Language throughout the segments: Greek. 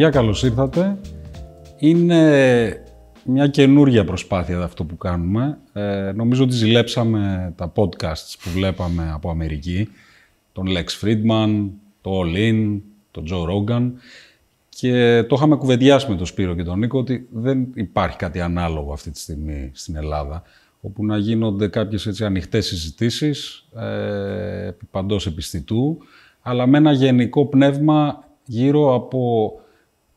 παιδιά, καλώς ήρθατε. Είναι μια καινούργια προσπάθεια αυτό που κάνουμε. Ε, νομίζω ότι ζηλέψαμε τα podcasts που βλέπαμε από Αμερική. Τον Lex Friedman, τον In, τον Joe Rogan. Και το είχαμε κουβεντιάσει με τον Σπύρο και τον Νίκο ότι δεν υπάρχει κάτι ανάλογο αυτή τη στιγμή στην Ελλάδα όπου να γίνονται κάποιες έτσι ανοιχτές συζητήσεις ε, παντός επιστητού αλλά με ένα γενικό πνεύμα γύρω από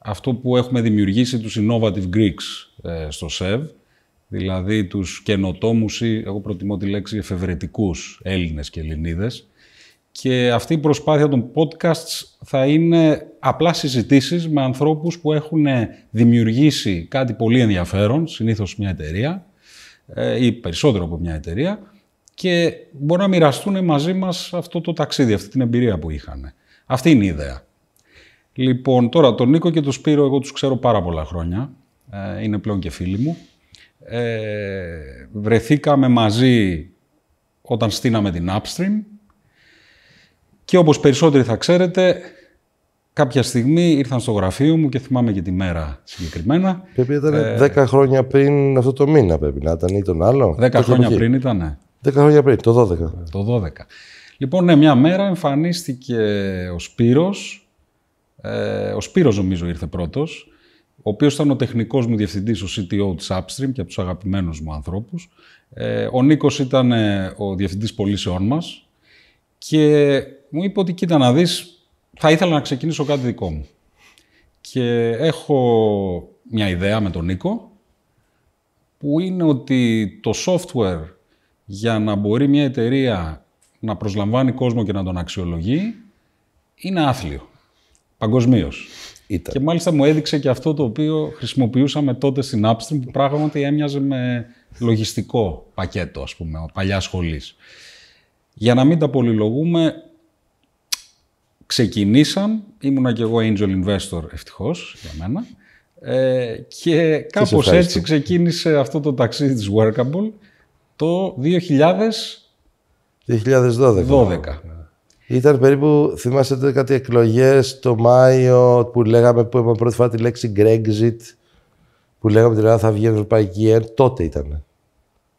αυτό που έχουμε δημιουργήσει τους Innovative Greeks ε, στο ΣΕΒ, δηλαδή τους καινοτόμους ή, εγώ προτιμώ τη λέξη, εφευρετικούς Έλληνες και Ελληνίδες. Και αυτή η προσπάθεια των podcasts θα είναι απλά συζητήσεις με ανθρώπους που έχουν ε, δημιουργήσει κάτι πολύ ενδιαφέρον, συνήθως μια εταιρεία ε, ή περισσότερο από μια εταιρεία, και μπορούν να μοιραστούν μαζί μας αυτό το ταξίδι, αυτή την εμπειρία που είχαν. Αυτή είναι η ιδέα. Λοιπόν, τώρα τον Νίκο και τον Σπύρο εγώ τους ξέρω πάρα πολλά χρόνια. Ε, είναι πλέον και φίλοι μου. Ε, βρεθήκαμε μαζί όταν στείναμε την Upstream και όπως περισσότεροι θα ξέρετε, κάποια στιγμή ήρθαν στο γραφείο μου και θυμάμαι και τη μέρα συγκεκριμένα. Πρέπει ήταν ε, 10 χρόνια πριν αυτό το μήνα πρέπει να ήταν ή τον άλλο. 10 χρόνια πριν ήταν, 10 ναι. χρόνια πριν, το 12. Το 12. Λοιπόν, ναι, μια μέρα εμφανίστηκε ο Σπύρος ε, ο Σπύρος νομίζω ήρθε πρώτος, ο οποίος ήταν ο τεχνικός μου διευθυντής, ο CTO της Upstream και από τους αγαπημένους μου ανθρώπους. Ε, ο Νίκος ήταν ε, ο διευθυντής πωλήσεών μας και μου είπε ότι κοίτα να δεις, θα ήθελα να ξεκινήσω κάτι δικό μου. Και έχω μια ιδέα με τον Νίκο, που είναι ότι το software για να μπορεί μια εταιρεία να προσλαμβάνει κόσμο και να τον αξιολογεί, είναι άθλιο παγκοσμίως. Και μάλιστα μου έδειξε και αυτό το οποίο χρησιμοποιούσαμε τότε στην Upstream, που πράγματι έμοιαζε με λογιστικό πακέτο, ας πούμε, παλιά σχολής. Για να μην τα πολυλογούμε, ξεκινήσαν, ήμουνα και εγώ angel investor ευτυχώς για μένα, ε, και κάπως έτσι ξεκίνησε αυτό το ταξίδι της Workable το 2000... 2012. Ήταν περίπου, θυμάστε τότε κάτι εκλογές το Μάιο που λέγαμε, που είπαμε πρώτη φορά τη λέξη Brexit, που λέγαμε ότι θα βγει η Ευρωπαϊκή Ένωση. Τότε ήταν.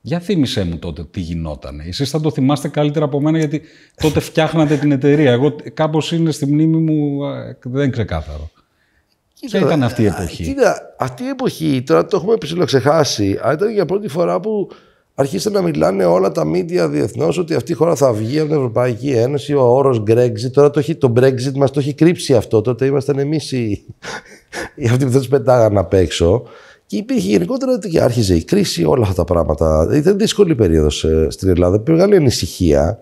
Για θύμισέ μου τότε τι γινότανε. Εσείς θα το θυμάστε καλύτερα από μένα γιατί τότε φτιάχνατε την εταιρεία. Εγώ κάπως είναι στη μνήμη μου δεν ξεκάθαρο. Ποια ήταν αυτή η εποχή. αυτή η εποχή τώρα το έχουμε ψηλοξεχάσει. Αλλά ήταν για πρώτη φορά που αρχίσαν να μιλάνε όλα τα μίντια διεθνώς ότι αυτή η χώρα θα βγει από την Ευρωπαϊκή Ένωση. Ο όρος Brexit. Τώρα το, έχει, το Brexit μας το έχει κρύψει αυτό. Τότε ήμασταν εμείς οι, οι αυτοί που δεν τους πετάγανε απ' έξω. Και υπήρχε γενικότερα ότι άρχιζε η κρίση, όλα αυτά τα πράγματα. Ήταν δύσκολη περίοδος ε, στην Ελλάδα. Υπήρχε μεγάλη ανησυχία.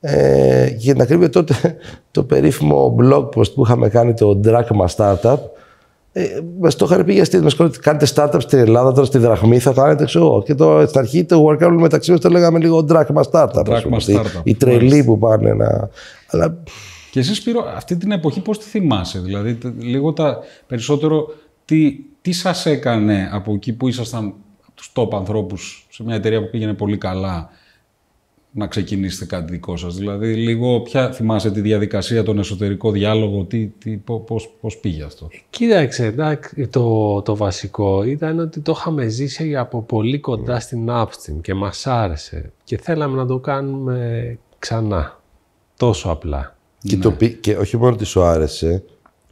Ε, για την ακρίβεια τότε το περίφημο blog post που είχαμε κάνει το Drachma Startup ε, μα το είχαν πει για αστείο. Μα κάνετε startup στην Ελλάδα, τώρα στη Δραχμή θα κάνετε. Ξέρω, και το, στην αρχή το workout μεταξύ μας το λέγαμε λίγο drachma startup. Drachma startup. που πάνε να. Και εσύ, Σπύρο, αυτή την εποχή πώς τη θυμάσαι, Δηλαδή, λίγο τα περισσότερο τι, τι σας έκανε από εκεί που ήσασταν τους top ανθρώπους σε μια εταιρεία που πήγαινε πολύ καλά να ξεκινήσετε κάτι δικό σας. Δηλαδή, λίγο πια θυμάσαι τη διαδικασία, τον εσωτερικό διάλογο, τι, τι, πώς, πώς πήγε αυτό. Κοίταξε, το, το βασικό ήταν ότι το είχαμε ζήσει από πολύ κοντά mm. στην Upstream και μας άρεσε και θέλαμε να το κάνουμε ξανά, τόσο απλά. Και, το, ναι. και όχι μόνο ότι σου άρεσε,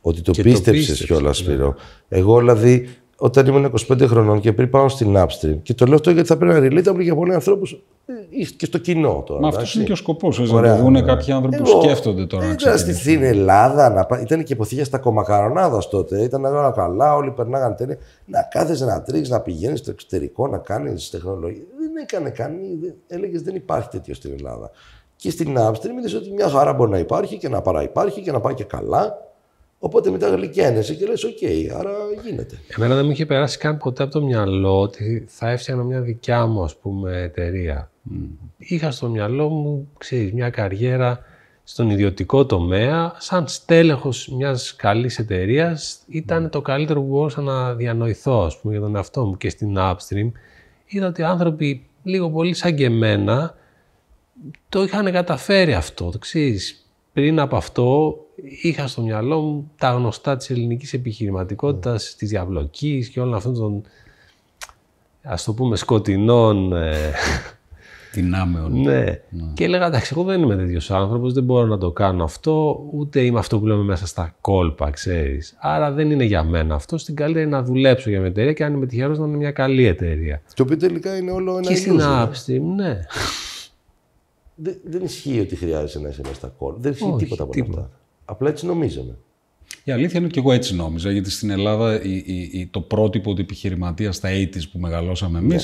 ότι το πίστεψες κιόλας, ναι. Σπύρο. Εγώ δηλαδή όταν ήμουν 25 χρονών και πριν πάω στην Upstream. Και το λέω αυτό γιατί θα πρέπει να relatable για πολλοί ανθρώπους ε, και στο κοινό τώρα. Μα αυτός είναι και ο σκοπός. Να δουν κάποιοι άνθρωποι που σκέφτονται τώρα. Δεν ε, ξέρω, στην Ελλάδα. Να... Ήταν και υποθήκες στα κομμακαρονάδα τότε. Ήταν όλα καλά, όλοι περνάγαν τέλεια. Να κάθεσαι να τρέχεις, να πηγαίνεις στο εξωτερικό, να κάνεις τεχνολογία. Δεν έκανε κανεί. Έλεγες δεν υπάρχει τέτοιο στην Ελλάδα. Και στην Upstream είδες ότι μια χαρά μπορεί να υπάρχει και να παραυπάρχει και να πάει και καλά. Οπότε μετά γλυκένεσαι και λες: οκ, άρα γίνεται. Εμένα δεν μου είχε περάσει καν ποτέ από το μυαλό ότι θα έφτιανα μια δικιά μου ας πούμε εταιρεία. Mm. Είχα στο μυαλό μου, ξέρεις, μια καριέρα στον ιδιωτικό τομέα, σαν στέλεχος μιας καλής εταιρείας ήταν mm. το καλύτερο που μπορούσα να διανοηθώ, για τον εαυτό μου και στην Upstream. Είδα ότι άνθρωποι λίγο πολύ σαν και εμένα το είχαν καταφέρει αυτό, το ξέρεις, πριν από αυτό είχα στο μυαλό μου τα γνωστά της ελληνικής επιχειρηματικότητας, mm. της διαβλοκής και όλων αυτών των, ας το πούμε, σκοτεινών... Ε, Δυνάμεων. Ναι. ναι. Και έλεγα, εντάξει, εγώ δεν είμαι τέτοιος άνθρωπος, δεν μπορώ να το κάνω αυτό, ούτε είμαι αυτό που λέμε μέσα στα κόλπα, ξέρεις. Άρα δεν είναι για μένα αυτό. Στην καλύτερη να δουλέψω για μια εταιρεία και αν είμαι τυχερός να είναι μια καλή εταιρεία. Το οποίο τελικά είναι όλο ένα Και στην ναι δεν, δεν ισχύει ότι χρειάζεσαι να είσαι μέσα στα κόλπα. Δεν ισχύει τίποτα από τίποτα. αυτά. Απλά έτσι νομίζαμε. Η αλήθεια είναι ότι εγώ έτσι νόμιζα, γιατί στην Ελλάδα η, το πρότυπο του επιχειρηματία στα 80 που μεγαλώσαμε ναι. εμείς.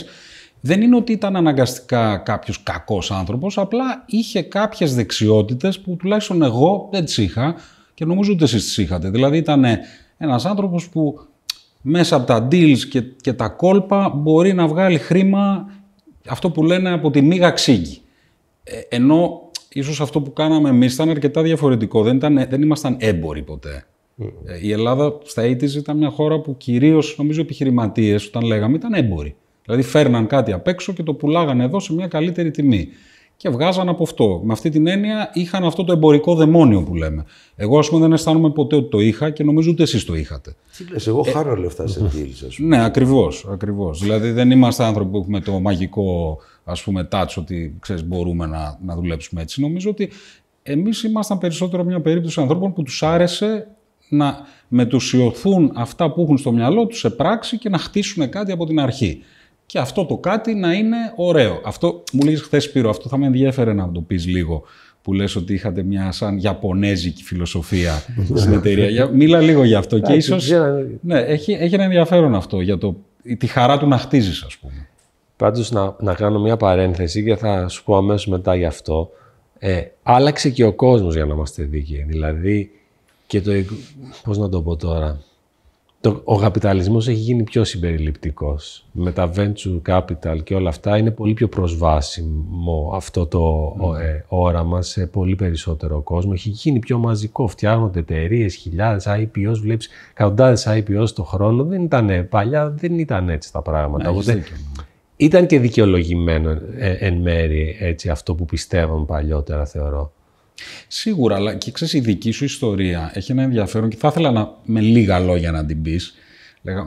Δεν είναι ότι ήταν αναγκαστικά κάποιος κακός άνθρωπος, απλά είχε κάποιες δεξιότητες που τουλάχιστον εγώ δεν τις είχα και νομίζω ούτε εσείς τις είχατε. Δηλαδή ήταν ένας άνθρωπος που μέσα από τα deals και, και τα κόλπα μπορεί να βγάλει χρήμα, αυτό που λένε από τη μίγα ξύγκη. Ε, ενώ ίσως αυτό που κάναμε εμείς ήταν αρκετά διαφορετικό. Δεν, ήταν, δεν ήμασταν έμποροι ποτέ. Mm. Ε, η Ελλάδα στα 80's ήταν μια χώρα που κυρίως, νομίζω, επιχειρηματίες, όταν λέγαμε, ήταν έμποροι. Δηλαδή φέρναν κάτι απ' έξω και το πουλάγανε εδώ σε μια καλύτερη τιμή. Και βγάζαν από αυτό. Με αυτή την έννοια είχαν αυτό το εμπορικό δαιμόνιο που λέμε. Εγώ, ας πούμε, δεν αισθάνομαι ποτέ ότι το είχα και νομίζω ούτε εσείς το είχατε. Τι λες, εγώ ε... λεφτά σε deals, ας πούμε. Ναι, ακριβώς. Ακριβώς. Δηλαδή δεν είμαστε άνθρωποι που έχουμε το μαγικό ας πούμε, touch ότι ξέρεις, μπορούμε να, να δουλέψουμε έτσι. Νομίζω ότι εμείς ήμασταν περισσότερο μια περίπτωση ανθρώπων που τους άρεσε να μετουσιωθούν αυτά που έχουν στο μυαλό τους σε πράξη και να χτίσουν κάτι από την αρχή. Και αυτό το κάτι να είναι ωραίο. Αυτό μου λέγεις χθες Σπύρο, αυτό θα με ενδιαφέρε να το πεις λίγο που λες ότι είχατε μια σαν Ιαπωνέζικη φιλοσοφία ναι. στην εταιρεία. Μίλα λίγο γι' αυτό και ίσως... ναι, έχει, έχει ένα ενδιαφέρον αυτό για το, τη χαρά του να χτίζεις, ας πούμε. Πάντως να, να κάνω μια παρένθεση και θα σου πω αμέσως μετά γι' αυτό. Ε, άλλαξε και ο κόσμος για να είμαστε δίκαιοι. Δηλαδή και το... πώς να το πω τώρα. ο καπιταλισμός έχει γίνει πιο συμπεριληπτικός. Με τα venture capital και όλα αυτά είναι πολύ πιο προσβάσιμο αυτό το mm. ε, όραμα σε πολύ περισσότερο κόσμο. Έχει γίνει πιο μαζικό. Φτιάχνονται εταιρείες, χιλιάδες IPOs, βλέπεις εκατοντάδες IPOs το χρόνο. Δεν ήταν παλιά, δεν ήταν έτσι τα πράγματα. Οπότε, ναι ήταν και δικαιολογημένο ε, εν μέρη έτσι, αυτό που πιστεύαμε παλιότερα, θεωρώ. Σίγουρα, αλλά και ξέρεις, η δική σου ιστορία έχει ένα ενδιαφέρον και θα ήθελα να, με λίγα λόγια να την πεις.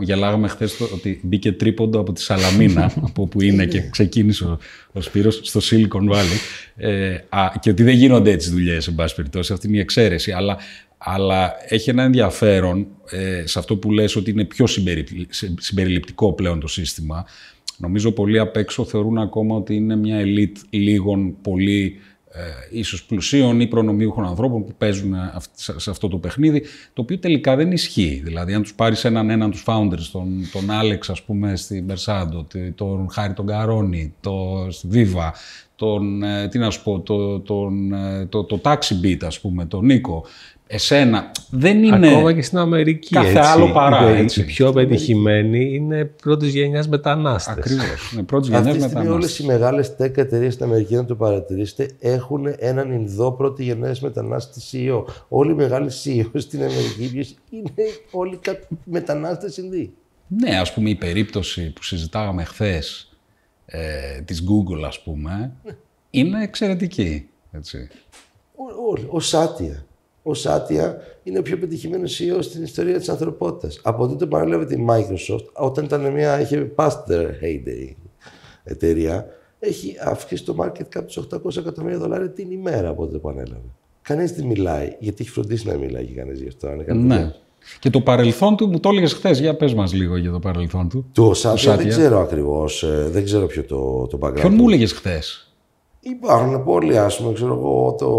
Γελάγαμε χθες ότι μπήκε τρίποντο από τη Σαλαμίνα, από όπου είναι και ξεκίνησε ο, ο Σπύρος, στο Silicon Valley. Ε, α, και ότι δεν γίνονται έτσι δουλειές, εν πάση περιπτώσει. Αυτή είναι η εξαίρεση. Αλλά, αλλά έχει ένα ενδιαφέρον ε, σε αυτό που λες ότι είναι πιο συμπεριληπτικό πλέον το σύστημα. Νομίζω πολλοί απ' έξω θεωρούν ακόμα ότι είναι μια ελίτ λίγων πολύ ε, ίσως πλουσίων ή προνομίουχων ανθρώπων που παίζουν ε, σε αυτό το παιχνίδι, το οποίο τελικά δεν ισχύει. Δηλαδή, αν τους πάρεις έναν έναν τους founders, τον, τον Άλεξ ας πούμε στη Μπερσάντο, τον Χάρη τον Καρόνι, τον Βίβα, τον, ε, τι να το, τον, ε, το, το, Taxi Beat ας πούμε, τον Νίκο, εσένα. Δεν είναι. Ακόμα και στην Αμερική. Κάθε άλλο παρά. Οι, πιο πετυχημένοι είναι πρώτης γενιάς μετανάστες. Ακριβώς. Είναι πρώτης γενιά μετανάστε. Όλε οι μεγάλες tech εταιρείες στην Αμερική, να το παρατηρήσετε, έχουν έναν Ινδό πρώτη γενιά μετανάστε CEO. Όλοι οι μεγάλοι CEO στην Αμερική είναι όλοι μετανάστες Ινδοί. Ναι, ας πούμε η περίπτωση που συζητάγαμε χθες ε, της Google, ας πούμε, ναι. είναι εξαιρετική. Έτσι. Ο, ο, ο Σάτια είναι ο πιο πετυχημένος CEO στην ιστορία της ανθρωπότητας. Από τότε που ανέλαβε η Microsoft, όταν ήταν μια, είχε past heyday εταιρεία, έχει αυξήσει το market cap τους 800 εκατομμύρια δολάρια την ημέρα από τότε που ανέλαβε. Κανείς δεν μιλάει, γιατί έχει φροντίσει να μιλάει και κανείς γι' αυτό. Αν ναι. Και το παρελθόν του, μου το έλεγες χθες. Για πες μας λίγο για το παρελθόν του. Του Σάτια, δεν ξέρω ακριβώς. Ε, δεν ξέρω ποιο το, το background. Ποιον μου έλεγες χθες. Υπάρχουν πολλοί, ας πούμε, ξέρω εγώ, το...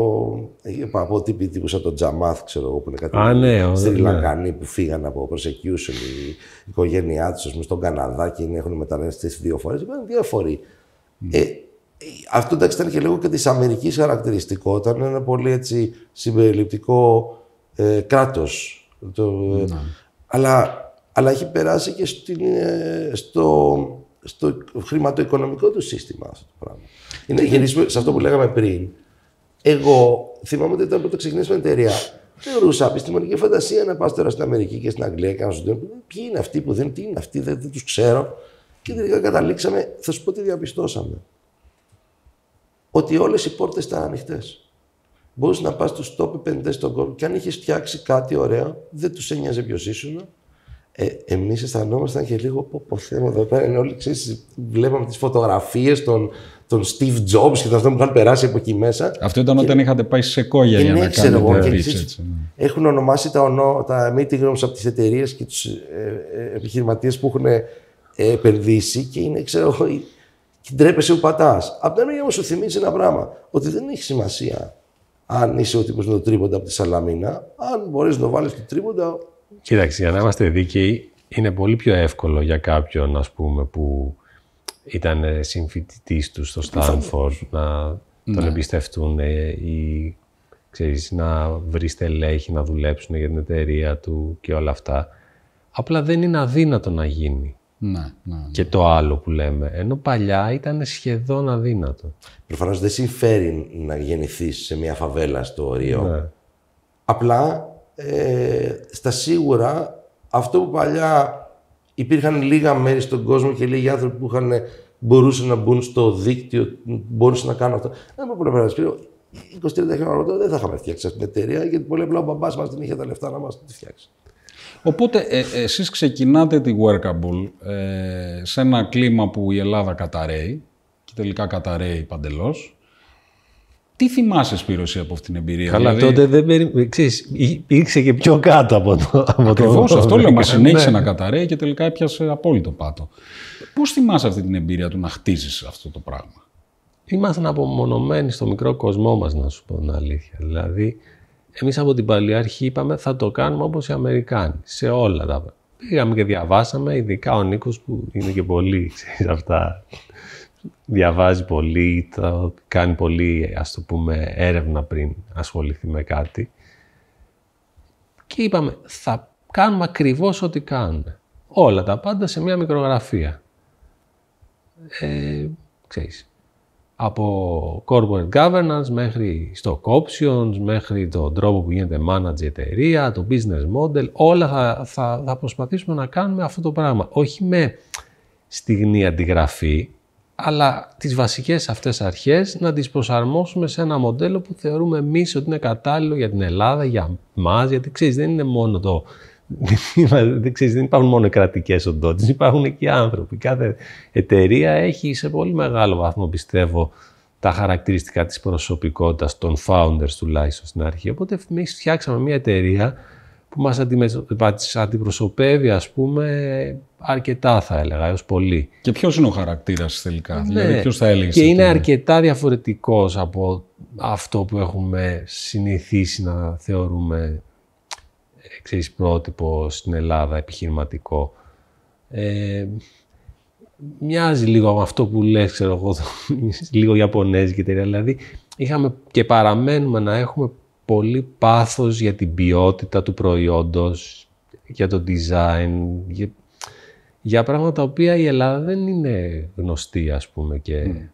από τύποι τύπου σαν τον Τζαμάθ, ξέρω εγώ, που είναι κάτι α, ναι, στη ναι. Λαγκανή που φύγανε από prosecution, η οικογένειά τους, ας πούμε, στον Καναδά και είναι, έχουν μεταναστεί δύο φορές. Υπάρχουν διάφοροι. Mm. Ε, αυτό εντάξει ήταν και λίγο και της Αμερικής χαρακτηριστικό. Ήταν ένα πολύ έτσι συμπεριληπτικό ε, κράτος. Ε, ναι. αλλά, αλλά έχει περάσει και ε, στο, στο χρηματοοικονομικό του σύστημα αυτό το πράγμα. Είναι να γυρίσουμε σε αυτό που λέγαμε πριν. Εγώ θυμάμαι ότι όταν ξεκινήσαμε την εταιρεία, θεωρούσα επιστημονική φαντασία να πας τώρα στην Αμερική και στην Αγγλία και να σου ποιοι είναι αυτοί που δεν, τι είναι αυτοί, δεν, δεν τους ξέρω. Και τελικά καταλήξαμε, θα σου πω τι διαπιστώσαμε. Ότι όλες οι πόρτες ήταν ανοιχτές. Μπορούσε να πας στους top 5 στον κόσμο και αν είχες φτιάξει κάτι ωραίο, δεν τους ένοιαζε ποιος ήσουν ε, εμείς αισθανόμασταν και λίγο πω πω θέμα εδώ πέρα είναι όλοι ξέρεις, βλέπαμε τις φωτογραφίες των, των Steve Jobs και των αυτών που είχαν περάσει από εκεί μέσα. Αυτό ήταν όταν είχατε πάει σε κόγια ε, για ναι, να κάνετε εγώ, ναι. Έχουν ονομάσει τα, ονό, τα meeting rooms από τις εταιρείες και τους ε, ε που έχουν ε, επενδύσει και είναι ξέρω εγώ και ντρέπεσαι που πατάς. Απ' την όμως σου θυμίζει ένα πράγμα, ότι δεν έχει σημασία αν είσαι ο τύπος με το τρίποντα από τη Σαλαμίνα, αν μπορείς να βάλει βάλεις το τρίποντα Κοίταξε, για να είμαστε δίκαιοι, είναι πολύ πιο εύκολο για κάποιον, ας πούμε, που ήταν συμφοιτητής του στο Στάνφορντ ναι. να τον ναι. εμπιστευτούν ε, ή ξέρεις, να βρει στελέχη, να δουλέψουν για την εταιρεία του και όλα αυτά. Απλά δεν είναι αδύνατο να γίνει. Ναι, ναι Και το άλλο που λέμε. Ενώ παλιά ήταν σχεδόν αδύνατο. Προφανώς δεν συμφέρει να γεννηθείς σε μια φαβέλα στο Ρίο. Απλά ε, στα σίγουρα αυτό που παλιά υπήρχαν λίγα μέρη στον κόσμο και λίγοι άνθρωποι που είχαν, μπορούσαν να μπουν στο δίκτυο, μπορούσαν να κάνουν αυτό. Δεν μπορούμε να 20 20-30 χρόνια δεν θα είχαμε φτιάξει αυτή την εταιρεία, γιατί πολύ απλά ο μπαμπάς μας δεν είχε τα λεφτά να μας τη φτιάξει. Οπότε ε, ε, εσείς ξεκινάτε τη Workable ε, σε ένα κλίμα που η Ελλάδα καταραίει και τελικά καταραίει παντελώς. Τι θυμάσαι, Σπύρωση, από αυτή την εμπειρία. Καλά, δηλαδή? τότε δεν περίμενε. ήρθε και πιο κάτω από το. Από Ακριβώς, αυτό λέω. Μα ναι. συνέχισε να καταραίει και τελικά έπιασε απόλυτο πάτο. Πώς θυμάσαι αυτή την εμπειρία του να χτίζεις αυτό το πράγμα. Ήμασταν απομονωμένοι στο μικρό κοσμό μας, να σου πω την αλήθεια. Δηλαδή, εμείς από την παλιά αρχή είπαμε θα το κάνουμε όπως οι Αμερικάνοι. Σε όλα τα. Πήγαμε και διαβάσαμε, ειδικά ο Νίκος που είναι και πολύ, ξέρεις αυτά διαβάζει πολύ, κάνει πολύ, ας το πούμε, έρευνα πριν ασχοληθεί με κάτι. Και είπαμε, θα κάνουμε ακριβώς ό,τι κάνουν. Όλα τα πάντα σε μια μικρογραφία. Ε, ξέρεις, από corporate governance μέχρι stock options, μέχρι τον τρόπο που γίνεται manager εταιρεία, το business model, όλα θα, θα, θα προσπαθήσουμε να κάνουμε αυτό το πράγμα. Όχι με στιγμή αντιγραφή, αλλά τις βασικές αυτές αρχές να τις προσαρμόσουμε σε ένα μοντέλο που θεωρούμε εμείς ότι είναι κατάλληλο για την Ελλάδα, για μας, γιατί ξέρεις δεν είναι μόνο το... δεν, ξέρεις, δεν υπάρχουν μόνο οι κρατικές οντότητες, υπάρχουν και άνθρωποι. Κάθε εταιρεία έχει σε πολύ μεγάλο βαθμό, πιστεύω, τα χαρακτηριστικά της προσωπικότητας των founders τουλάχιστον στην αρχή. Οπότε εμείς φτιάξαμε μια εταιρεία που μας αντιπροσωπεύει ας πούμε αρκετά θα έλεγα, έως πολύ. Και ποιος είναι ο χαρακτήρας τελικά, δηλαδή ναι. ποιος θα έλεγε. Και είναι αρκετά διαφορετικός από αυτό που έχουμε συνηθίσει να θεωρούμε ε, ξέρεις, πρότυπο στην Ελλάδα επιχειρηματικό. Ε, μοιάζει λίγο με αυτό που λες, ξέρω εγώ, λίγο Ιαπωνέζικη εταιρεία. Δηλαδή, είχαμε και παραμένουμε να έχουμε πολύ πάθος για την ποιότητα του προϊόντος, για το design, για, για πράγματα τα οποία η Ελλάδα δεν είναι γνωστή ας πούμε και mm.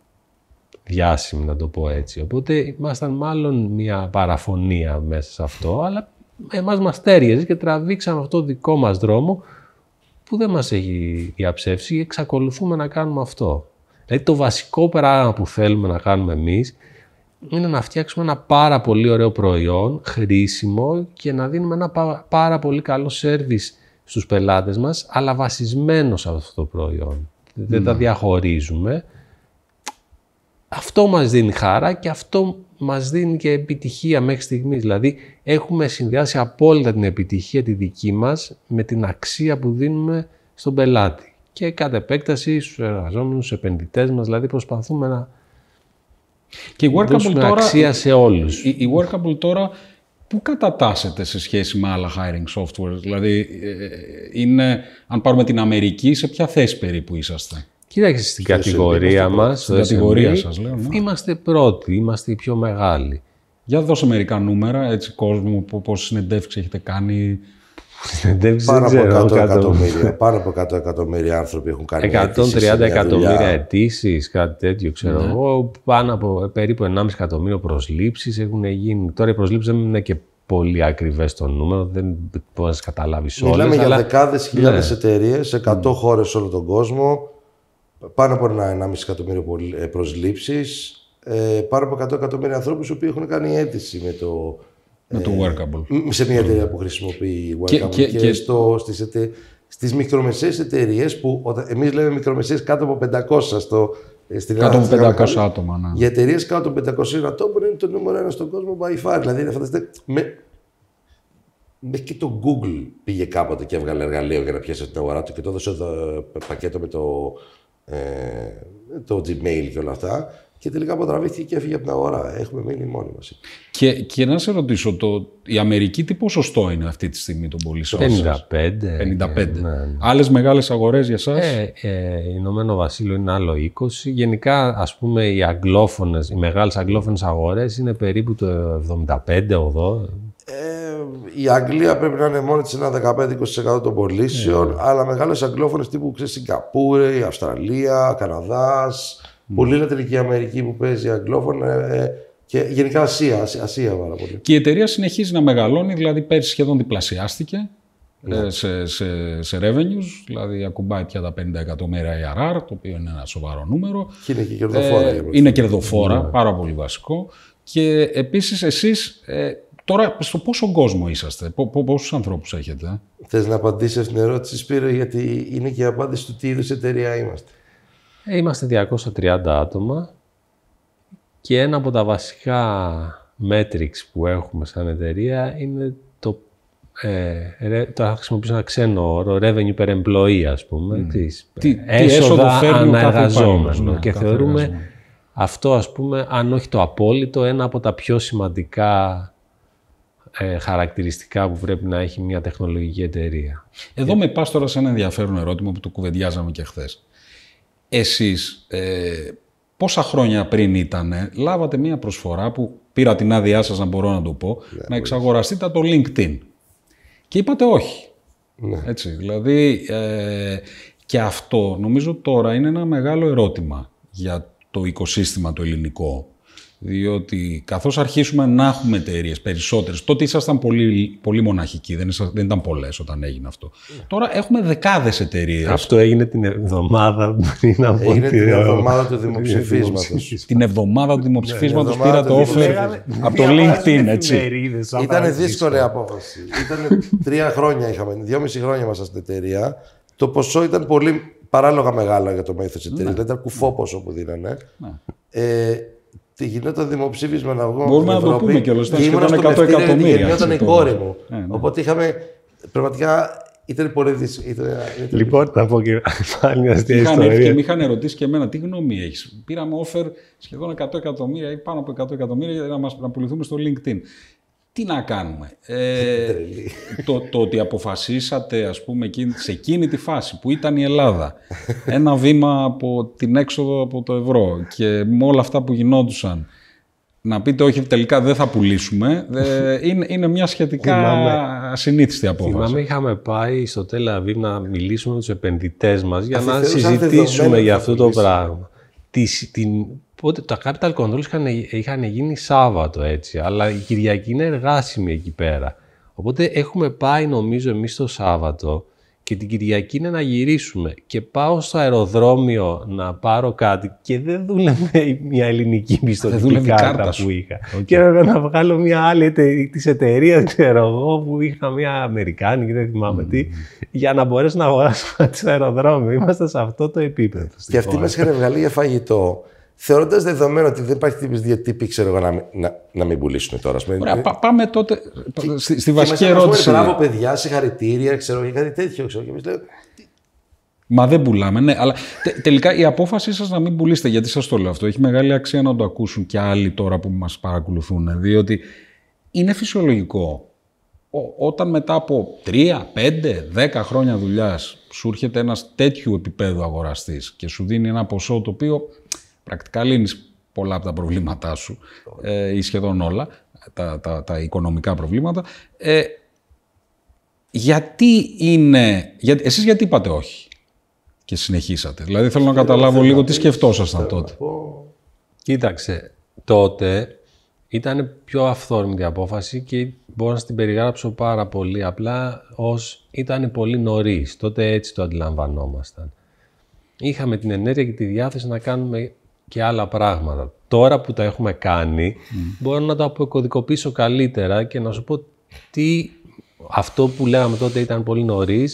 διάσημη να το πω έτσι. Οπότε ήμασταν μάλλον μια παραφωνία μέσα σε αυτό, αλλά εμάς μας τέριαζε και τραβήξαμε αυτό δικό μας δρόμο που δεν μας έχει διαψεύσει, εξακολουθούμε να κάνουμε αυτό. Δηλαδή το βασικό πράγμα που θέλουμε να κάνουμε εμείς είναι να φτιάξουμε ένα πάρα πολύ ωραίο προϊόν, χρήσιμο και να δίνουμε ένα πάρα πολύ καλό σερβις στους πελάτες μας, αλλά βασισμένος σε αυτό το προϊόν. Δεν τα ναι. διαχωρίζουμε. Αυτό μας δίνει χαρά και αυτό μας δίνει και επιτυχία μέχρι στιγμής. Δηλαδή έχουμε συνδυάσει απόλυτα την επιτυχία τη δική μας με την αξία που δίνουμε στον πελάτη. Και κατ' επέκταση στους εργαζόμενους, στους επενδυτές μας, δηλαδή προσπαθούμε να και η workable τώρα, αξία σε όλους. Η, η workable τώρα πού κατατάσσεται σε σχέση με άλλα hiring software. Δηλαδή, ε, είναι, αν πάρουμε την Αμερική, σε ποια θέση περίπου είσαστε. Κοιτάξτε, στην κατηγορία μας. Στην κατηγορία σας, λέω. Ναι. Είμαστε πρώτοι, είμαστε οι πιο μεγάλοι. Για δώσε μερικά νούμερα, έτσι, κόσμο, πόσε συνεντεύξεις έχετε κάνει, δεν πάνω από 100 εκατομμύρια. πάνω από 100 εκατομμύρια άνθρωποι έχουν κάνει 130 εκατομμύρια αιτήσεις, κάτι τέτοιο ξέρω ναι. εγώ. Πάνω από ε, περίπου 1,5 εκατομμύριο προσλήψεις έχουν γίνει. Τώρα οι προσλήψεις δεν είναι και πολύ ακριβές το νούμερο, δεν μπορείς να τις καταλάβεις όλες. Μιλάμε για δεκάδες χιλιάδες ναι. εταιρείες 100 ναι. χώρες σε όλο τον κόσμο. Πάνω από 1,5 εκατομμύριο ε, προσλήψεις. Ε, πάνω από 100 εκατομμύρια ανθρώπους που έχουν κάνει αίτηση με το να το ε, workable. Σε μια εταιρεία που χρησιμοποιεί workable. Και, και, και στις, μικρομεσαίες εταιρείες που όταν, εμείς λέμε μικρομεσαίες κάτω από 500 στο, ε, στην κάτω από 500 άτομα. Ναι. Οι εταιρείες κάτω από 500 ατόμων είναι το νούμερο ένα στον κόσμο by far. Δηλαδή, να φανταστείτε, με, με και το Google πήγε κάποτε και έβγαλε εργαλείο για να πιάσει την αγορά του και το έδωσε το ε, πακέτο με το, ε, το Gmail και όλα αυτά και τελικά αποτραβήθηκε και έφυγε από την αγορά. Έχουμε μείνει μόνοι μας. Και, και να σε ρωτήσω, το, η Αμερική τι ποσοστό είναι αυτή τη στιγμή των πωλήσεων 55. 55. ναι, ναι. Άλλες μεγάλες αγορές για εσά. Ε, ε, Ηνωμένο Βασίλειο είναι άλλο 20. Γενικά, ας πούμε, οι, αγγλόφωνες, οι μεγάλες αγγλόφωνες αγορές είναι περίπου το 75 οδό. Ε, η Αγγλία πρέπει να είναι μόνη της ένα 15-20% των πωλήσεων, ναι. αλλά μεγάλες αγγλόφωνες τύπου ξέρεις Σιγκαπούρη, Αυστραλία, Καναδά, Mm. Πολύ λατρική Αμερική που παίζει αγγλόφωνα ε, ε, και γενικά Ασία, Ασία πάρα πολύ. Και η εταιρεία συνεχίζει να μεγαλώνει, δηλαδή πέρσι σχεδόν διπλασιάστηκε ναι. ε, σε, σε, revenues, δηλαδή ακουμπάει πια τα 50 εκατομμύρια ARR, το οποίο είναι ένα σοβαρό νούμερο. Και είναι και κερδοφόρα. Ε, είναι κερδοφόρα, ναι. πάρα πολύ βασικό. Και επίσης εσείς Τώρα, στο πόσο κόσμο είσαστε, πό- πόσους ανθρώπους έχετε. Θες να απαντήσεις την ερώτηση, Σπύρο, γιατί είναι και η απάντηση του τι είδους εταιρεία είμαστε. Ε, είμαστε 230 άτομα και ένα από τα βασικά metrics που έχουμε σαν εταιρεία είναι το, ε, το θα χρησιμοποιήσω ένα ξένο όρο, revenue per employee ας πούμε, mm. τις, τι, τι έσοδα αναεργαζόμενο και θεωρούμε αυτό ας πούμε, αν όχι το απόλυτο, ένα από τα πιο σημαντικά ε, χαρακτηριστικά που πρέπει να έχει μια τεχνολογική εταιρεία. Εδώ με πας τώρα σε ένα ενδιαφέρον ερώτημα που το κουβεντιάζαμε και χθες εσείς ε, πόσα χρόνια πριν ήταν, λάβατε μία προσφορά που πήρα την άδειά σας να μπορώ να το πω, ναι, να εξαγοραστείτε το LinkedIn. Και είπατε όχι. Ναι. Έτσι, δηλαδή ε, και αυτό νομίζω τώρα είναι ένα μεγάλο ερώτημα για το οικοσύστημα το ελληνικό. Διότι καθώς αρχίσουμε να έχουμε εταιρείες περισσότερες, τότε ήσασταν πολύ, πολύ μοναχικοί, δεν, ήσασταν, δεν ήταν πολλές όταν έγινε αυτό. Ναι. Τώρα έχουμε δεκάδες εταιρείες. Αυτό έγινε την εβδομάδα πριν από την εβδομάδα του δημοψηφίσματος. την εβδομάδα του δημοψηφίσματος ναι, πήρα το offer από το LinkedIn, έτσι. Ήταν δύσκολη απόφαση. Ήταν τρία χρόνια είχαμε, δυόμιση χρόνια μας στην εταιρεία. Το ποσό ήταν πολύ παράλογα μεγάλο για το μέγεθος της εταιρείας. Ναι. Δηλαδή ήταν κουφό ποσό που δίνανε. Ε, τη γινόταν δημοψήφισμα να βγω. Μπορούμε να το πούμε Ήταν σχεδόν 100 εκατομμύρια. η κόρη ε, ναι. Οπότε είχαμε. Πραγματικά ήταν πολύ δύσκολο. Λοιπόν, θα πω και πάλι μια ιστορία. Είχαν έρθει και με ερωτήσει και εμένα τι γνώμη έχεις. Πήραμε offer σχεδόν 100 εκατομμύρια ή πάνω από 100 εκατομμύρια για να, μας, να πουληθούμε στο LinkedIn τι να κάνουμε. Ε, το, το ότι αποφασίσατε, ας πούμε, σε εκείνη τη φάση που ήταν η Ελλάδα, ένα βήμα από την έξοδο από το ευρώ και με όλα αυτά που γινόντουσαν, να πείτε όχι τελικά δεν θα πουλήσουμε, ε, είναι, είναι μια σχετικά ασυνήθιστη απόφαση. Θυμάμαι είχαμε πάει στο βήμα να μιλήσουμε με τους επενδυτές μας για να συζητήσουμε για αυτό το πράγμα. την, Οπότε τα capital controls είχαν, είχαν γίνει Σάββατο έτσι, αλλά η Κυριακή είναι εργάσιμη εκεί πέρα. Οπότε έχουμε πάει νομίζω εμείς το Σάββατο και την Κυριακή είναι να γυρίσουμε και πάω στο αεροδρόμιο να πάρω κάτι και δεν δούλευε μια ελληνική πιστοτική κάρτα, που είχα. Okay. Και να βγάλω μια άλλη της εταιρείας, ξέρω εγώ, που είχα μια Αμερικάνικη, δεν θυμάμαι mm. τι, για να μπορέσω να αγοράσω κάτι στο αεροδρόμιο. Είμαστε σε αυτό το επίπεδο. Και αυτή μας λοιπόν. είχαν βγάλει για φαγητό θεωρώντας δεδομένο ότι δεν υπάρχει γιατί ξέρω εγώ, να, να, να μην πουλήσουν τώρα. Ωραία, ε, πά, πάμε τότε και, στη, στη βασική ερώτηση. Μπράβο, παιδιά, συγχαρητήρια, ξέρω και κάτι τέτοιο. Ξέρω, και λέω, Μα δεν πουλάμε, ναι. Αλλά τε, τελικά η απόφασή σας να μην πουλήσετε, γιατί σας το λέω αυτό, έχει μεγάλη αξία να το ακούσουν και άλλοι τώρα που μας παρακολουθούν. Διότι είναι φυσιολογικό Ό, όταν μετά από 3, 5, 10 χρόνια δουλειάς σου έρχεται ένας τέτοιου επίπεδου αγοραστής και σου δίνει ένα ποσό το οποίο πρακτικά λύνεις πολλά από τα προβλήματά σου ε, ή σχεδόν όλα, τα, τα, τα οικονομικά προβλήματα. Ε, γιατί είναι... Για, εσείς γιατί είπατε όχι και συνεχίσατε. Δηλαδή θέλω να καταλάβω λίγο τι σκεφτόσασταν τότε. Κοίταξε, τότε ήταν πιο αυθόρμητη απόφαση και μπορώ να την περιγράψω πάρα πολύ απλά ως ήταν πολύ νωρίς. Τότε έτσι το αντιλαμβανόμασταν. Είχαμε την ενέργεια και τη διάθεση να κάνουμε και άλλα πράγματα. Τώρα που τα έχουμε κάνει, μπορώ να τα αποκωδικοποιήσω καλύτερα και να σου πω τι αυτό που λέγαμε τότε ήταν πολύ νωρίς.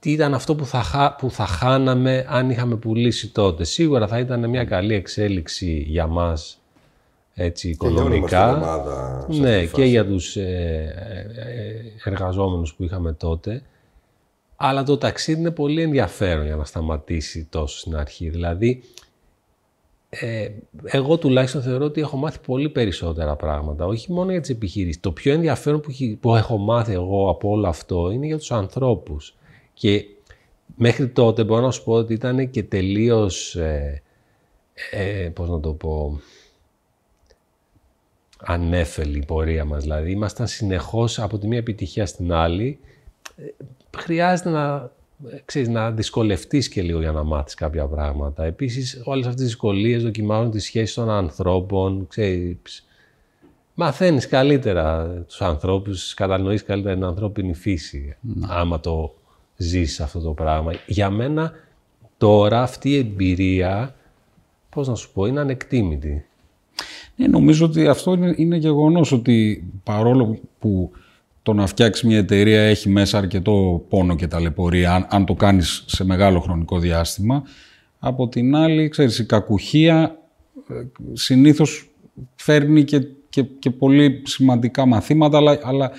Τι ήταν αυτό που θα, θα χάναμε αν είχαμε πουλήσει τότε. Σίγουρα θα ήταν μια καλή εξέλιξη για μας έτσι, οικονομικά. Και ναι, και για τους ε, ε, ε, εργαζόμενους που είχαμε τότε. Αλλά το ταξίδι είναι πολύ ενδιαφέρον για να σταματήσει τόσο στην αρχή. Δηλαδή, ε, εγώ τουλάχιστον θεωρώ ότι έχω μάθει πολύ περισσότερα πράγματα, όχι μόνο για τις επιχειρήσεις. Το πιο ενδιαφέρον που, που έχω μάθει εγώ από όλο αυτό είναι για τους ανθρώπους. Και μέχρι τότε μπορώ να σου πω ότι ήταν και τελείως, ε, ε πώς να το πω, ανέφελη η πορεία μας. Δηλαδή, ήμασταν συνεχώς από τη μία επιτυχία στην άλλη χρειάζεται να, ξέρεις, να δυσκολευτείς και λίγο για να μάθεις κάποια πράγματα. Επίσης, όλες αυτές τις δυσκολίες δοκιμάζουν τις σχέσεις των ανθρώπων, ξέρεις, Μαθαίνεις καλύτερα τους ανθρώπους, κατανοείς καλύτερα την ανθρώπινη φύση, ναι. άμα το ζεις αυτό το πράγμα. Για μένα τώρα αυτή η εμπειρία, πώς να σου πω, είναι ανεκτήμητη. Ναι, νομίζω ότι αυτό είναι, είναι γεγονός ότι παρόλο που το να φτιάξεις μια εταιρεία έχει μέσα αρκετό πόνο και ταλαιπωρία, αν, αν το κάνεις σε μεγάλο χρονικό διάστημα. Από την άλλη, ξέρεις, η κακουχία ε, συνήθως φέρνει και, πολύ σημαντικά μαθήματα, αλλά,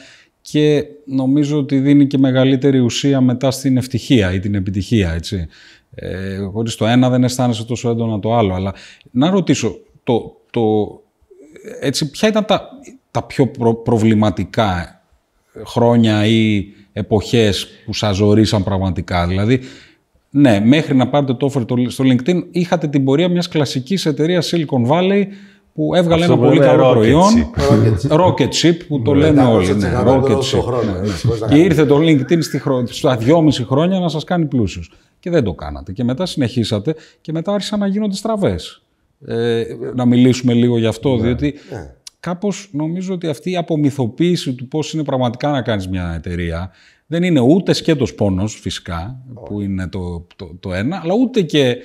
και νομίζω ότι δίνει και μεγαλύτερη ουσία μετά στην ευτυχία ή την επιτυχία, έτσι. Ε, το ένα δεν αισθάνεσαι τόσο έντονα το άλλο. Αλλά να ρωτήσω, το, το, ε, έτσι, ποια ήταν τα, τα πιο προβληματικά χρόνια ή εποχές που σας ζωρίσαν πραγματικά. Δηλαδή, ναι, μέχρι να πάρετε το offer στο LinkedIn είχατε την πορεία μιας κλασικής εταιρείας Silicon Valley που έβγαλε ένα πολύ καλό rocket προϊόν. Rocket Chip που το ναι, λένε όλοι. Ναι, rocket Chip. και ήρθε το LinkedIn στα δυόμιση χρόνια να σας κάνει πλούσιους. Και δεν το κάνατε. Και μετά συνεχίσατε και μετά άρχισαν να γίνονται στραβές. Ε, να μιλήσουμε λίγο γι' αυτό, ναι, διότι ναι. Κάπως νομίζω ότι αυτή η απομυθοποίηση του πώς είναι πραγματικά να κάνεις μια εταιρεία δεν είναι ούτε σκέτος πόνος φυσικά, που είναι το, το, ένα, αλλά ούτε και ε,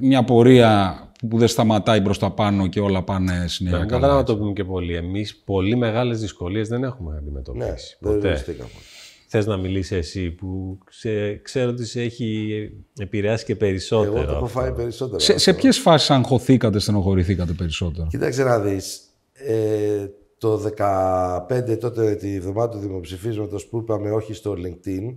μια πορεία που δεν σταματάει μπροστά τα πάνω και όλα πάνε συνέχεια Κατάλαβα Καλά να το πούμε και πολύ. Εμείς πολύ μεγάλες δυσκολίες δεν έχουμε αντιμετωπίσει. Ναι, ποτέ. Θε Θες να μιλήσεις εσύ που ξέρω ότι σε έχει επηρεάσει και περισσότερο. Εγώ το έχω φάει περισσότερο. Σε, σε ποιες φάσεις αγχωθήκατε, στενοχωρηθήκατε περισσότερο. Κοίταξε να δεις. Ε, το 15 τότε τη βδομάδα του δημοψηφίσματος που είπαμε όχι στο LinkedIn,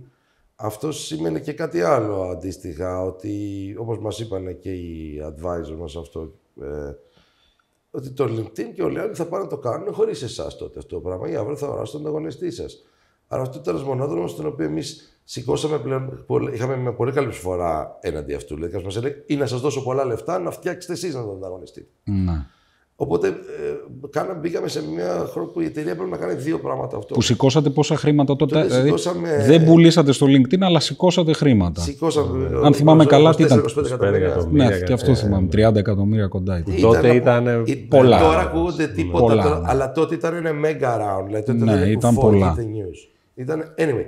αυτό σημαίνει και κάτι άλλο αντίστοιχα, ότι όπως μας είπαν και οι advisor μας αυτό, ε, ότι το LinkedIn και όλοι οι άλλοι θα πάνε να το κάνουν χωρίς εσάς τότε αυτό το πράγμα. Για αύριο θα αγοράσουν τον ανταγωνιστή σας. Άρα αυτό ήταν ένας μονόδρομος στον οποίο εμείς σηκώσαμε πλέον. Είχαμε με πολύ καλή ψηφορά έναντι αυτού. Δηλαδή, μας έλεγε ή να σας δώσω πολλά λεφτά να φτιάξετε εσείς να τον ανταγωνιστείτε. Ναι. Οπότε ε, μπήκαμε σε μια χώρα που η εταιρεία πρέπει να κάνει δύο πράγματα αυτό. Που σηκώσατε πόσα χρήματα τότε. τότε δηλαδή, σηκώσαμε... Δεν πουλήσατε στο LinkedIn, αλλά σηκώσατε χρήματα. Σηκώσαμε. Ε, Αν θυμάμαι καλά, τι ήταν. 25 εκατομμύρια. Ναι, και αυτό θυμάμαι. 30 ε, εκατομμύρια κοντά ήταν. τότε ήταν ε, πολλά. Τώρα ακούγονται τίποτα, ναι. αλλά τότε ήταν ένα mega round. ναι, ήταν πολλά. Ήταν, anyway,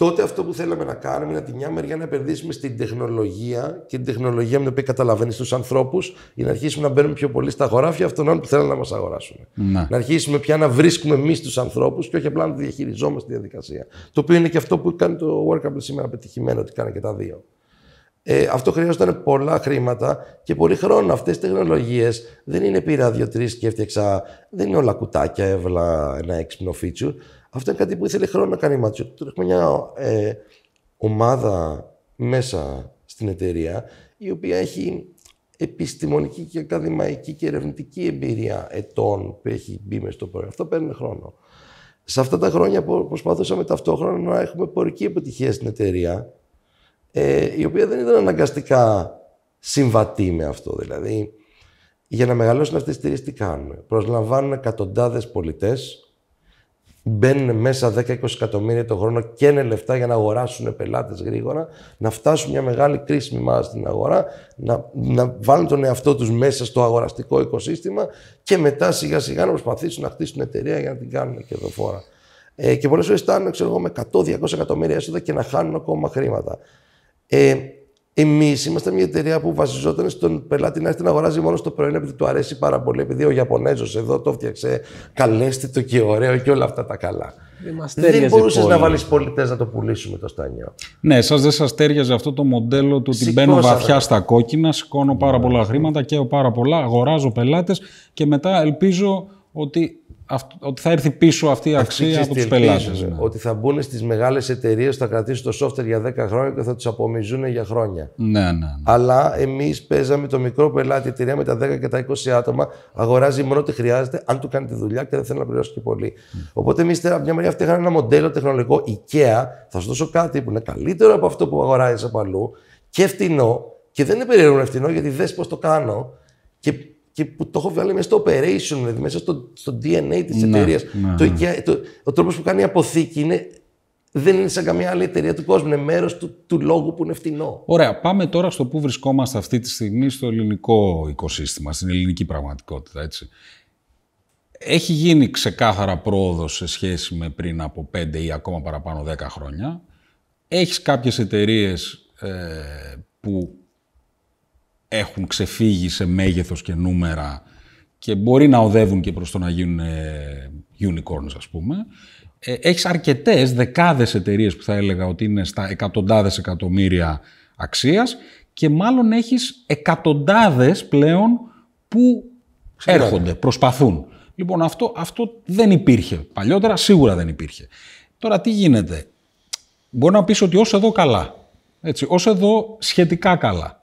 Τότε αυτό που θέλαμε να κάνουμε είναι από τη μια μεριά να επενδύσουμε στην τεχνολογία και την τεχνολογία με την οποία καταλαβαίνεις τους ανθρώπους για να αρχίσουμε να μπαίνουμε πιο πολύ στα χωράφια αυτών που θέλουν να μας αγοράσουν. Ναι. Να. αρχίσουμε πια να βρίσκουμε εμείς τους ανθρώπους και όχι απλά να διαχειριζόμαστε τη διαδικασία. Το οποίο είναι και αυτό που κάνει το up σήμερα πετυχημένο, ότι κάνει και τα δύο. Ε, αυτό χρειάζονταν πολλά χρήματα και πολύ χρόνο. Αυτές οι τεχνολογίες δεν είναι πήρα δύο-τρει και έφτιαξα. Δεν είναι όλα κουτάκια, έβλα ένα έξυπνο feature. Αυτό είναι κάτι που ήθελε χρόνο να κάνει η Μάτσο. Τώρα έχουμε μια ε, ομάδα μέσα στην εταιρεία η οποία έχει επιστημονική και ακαδημαϊκή και ερευνητική εμπειρία ετών που έχει μπει μέσα στο πρόγραμμα. Αυτό παίρνει χρόνο. Σε αυτά τα χρόνια προσπαθούσαμε ταυτόχρονα να έχουμε πορική επιτυχία στην εταιρεία, ε, η οποία δεν ήταν αναγκαστικά συμβατή με αυτό. Δηλαδή, για να μεγαλώσουν αυτές τις εταιρείες τι κάνουν. Προσλαμβάνουν εκατοντάδες πολιτές μπαίνουν μέσα 10-20 εκατομμύρια το χρόνο και είναι λεφτά για να αγοράσουν πελάτες γρήγορα, να φτάσουν μια μεγάλη κρίσιμη μάζα στην αγορά, να, να βάλουν τον εαυτό τους μέσα στο αγοραστικό οικοσύστημα και μετά σιγά σιγά να προσπαθήσουν να χτίσουν εταιρεία για να την κάνουν κερδοφόρα. Ε, και πολλές φορές φτάνουν ξέρω, με 100-200 εκατομμύρια έσοδα και να χάνουν ακόμα χρήματα. Ε, Εμείς είμαστε μια εταιρεία που βασιζόταν στον πελάτη να έρθει να αγοράζει μόνος στο πρωί επειδή του αρέσει πάρα πολύ. Επειδή ο Ιαπωνέζος εδώ το φτιάξε, καλέστε το και ωραίο και όλα αυτά τα καλά. Δεν, δεν μπορούσες να βάλεις πολιτές να το πουλήσουμε το στάνιο. Ναι, σα δεν σας τέριαζε αυτό το μοντέλο του ότι μπαίνω βαθιά στα κόκκινα, σηκώνω πάρα πολλά ναι. χρήματα και πάρα πολλά, αγοράζω πελάτες και μετά ελπίζω ότι ότι θα έρθει πίσω αυτή η αξία από τους πελάτες. Ναι. Ότι θα μπουν στις μεγάλες εταιρείες, θα κρατήσουν το software για 10 χρόνια και θα τους απομυζούν για χρόνια. Ναι, ναι. ναι. Αλλά εμείς παίζαμε το μικρό πελάτη, η εταιρεία με τα 10 και τα 20 άτομα, αγοράζει μόνο ό,τι χρειάζεται, αν του κάνει τη δουλειά και δεν θέλει να πληρώσει και πολύ. Οπότε εμείς από μια μεριά φτιάχναμε ένα μοντέλο τεχνολογικό IKEA, θα σου δώσω κάτι που είναι καλύτερο από αυτό που αγοράζεις από αλλού και φτηνό. Και δεν είναι περίεργο φτηνό γιατί δες πώς το κάνω. Και και που το έχω βάλει μέσα στο operation, δηλαδή μέσα στο, DNA τη εταιρεία. ο τρόπος που κάνει η αποθήκη είναι, δεν είναι σαν καμία άλλη εταιρεία του κόσμου. Είναι μέρος του, του λόγου που είναι φτηνό. Ωραία. Πάμε τώρα στο που βρισκόμαστε αυτή τη στιγμή στο ελληνικό οικοσύστημα, στην ελληνική πραγματικότητα. Έχει γίνει ξεκάθαρα πρόοδος σε σχέση με πριν από 5 ή ακόμα παραπάνω 10 χρόνια. Έχεις κάποιες εταιρείες ε, που έχουν ξεφύγει σε μέγεθος και νούμερα και μπορεί να οδεύουν και προς το να γίνουν ε, unicorns ας πούμε. Ε, έχεις αρκετές δεκάδες εταιρείες που θα έλεγα ότι είναι στα εκατοντάδες εκατομμύρια αξίας και μάλλον έχεις εκατοντάδες πλέον που έρχονται, προσπαθούν. Λοιπόν, αυτό, αυτό δεν υπήρχε. Παλιότερα σίγουρα δεν υπήρχε. Τώρα τι γίνεται. Μπορεί να πεις ότι όσο εδώ καλά. Έτσι, όσο εδώ σχετικά καλά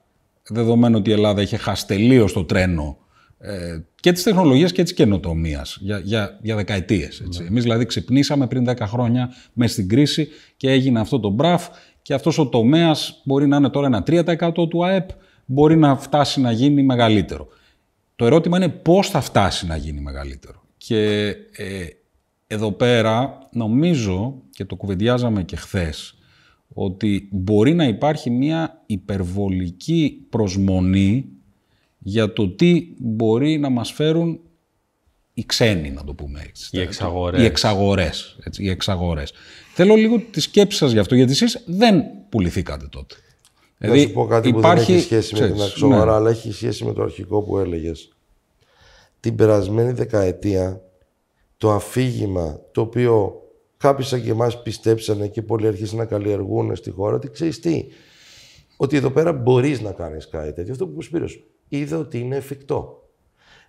δεδομένου ότι η Ελλάδα είχε χάσει τελείως το τρένο ε, και της τεχνολογίας και της καινοτομίας για, για, για δεκαετίες. Ναι. Εμείς δηλαδή ξυπνήσαμε πριν 10 χρόνια μέσα στην κρίση και έγινε αυτό το μπραφ και αυτός ο τομέας μπορεί να είναι τώρα ένα 3% του ΑΕΠ, μπορεί να φτάσει να γίνει μεγαλύτερο. Το ερώτημα είναι πώς θα φτάσει να γίνει μεγαλύτερο. Και ε, εδώ πέρα νομίζω, και το κουβεντιάζαμε και χθες, ότι μπορεί να υπάρχει μια υπερβολική προσμονή για το τι μπορεί να μας φέρουν οι ξένοι, να το πούμε έτσι. Οι εξαγορές. Οι εξαγορές. Έτσι, οι εξαγορές. Θέλω λίγο τη σκέψη σας γι' αυτό, γιατί εσείς δεν πουληθήκατε τότε. Θα δηλαδή, σου πω κάτι υπάρχει... που δεν έχει σχέση με την αξιόρα, ναι. αλλά έχει σχέση με το αρχικό που έλεγες. Την περασμένη δεκαετία, το αφήγημα το οποίο Κάποιοι σαν και εμάς πιστέψανε και πολλοί αρχίσαν να καλλιεργούν στη χώρα ότι ξέρεις τι, ότι εδώ πέρα μπορείς να κάνεις κάτι τέτοιο. Αυτό που μου είδα Είδε ότι είναι εφικτό.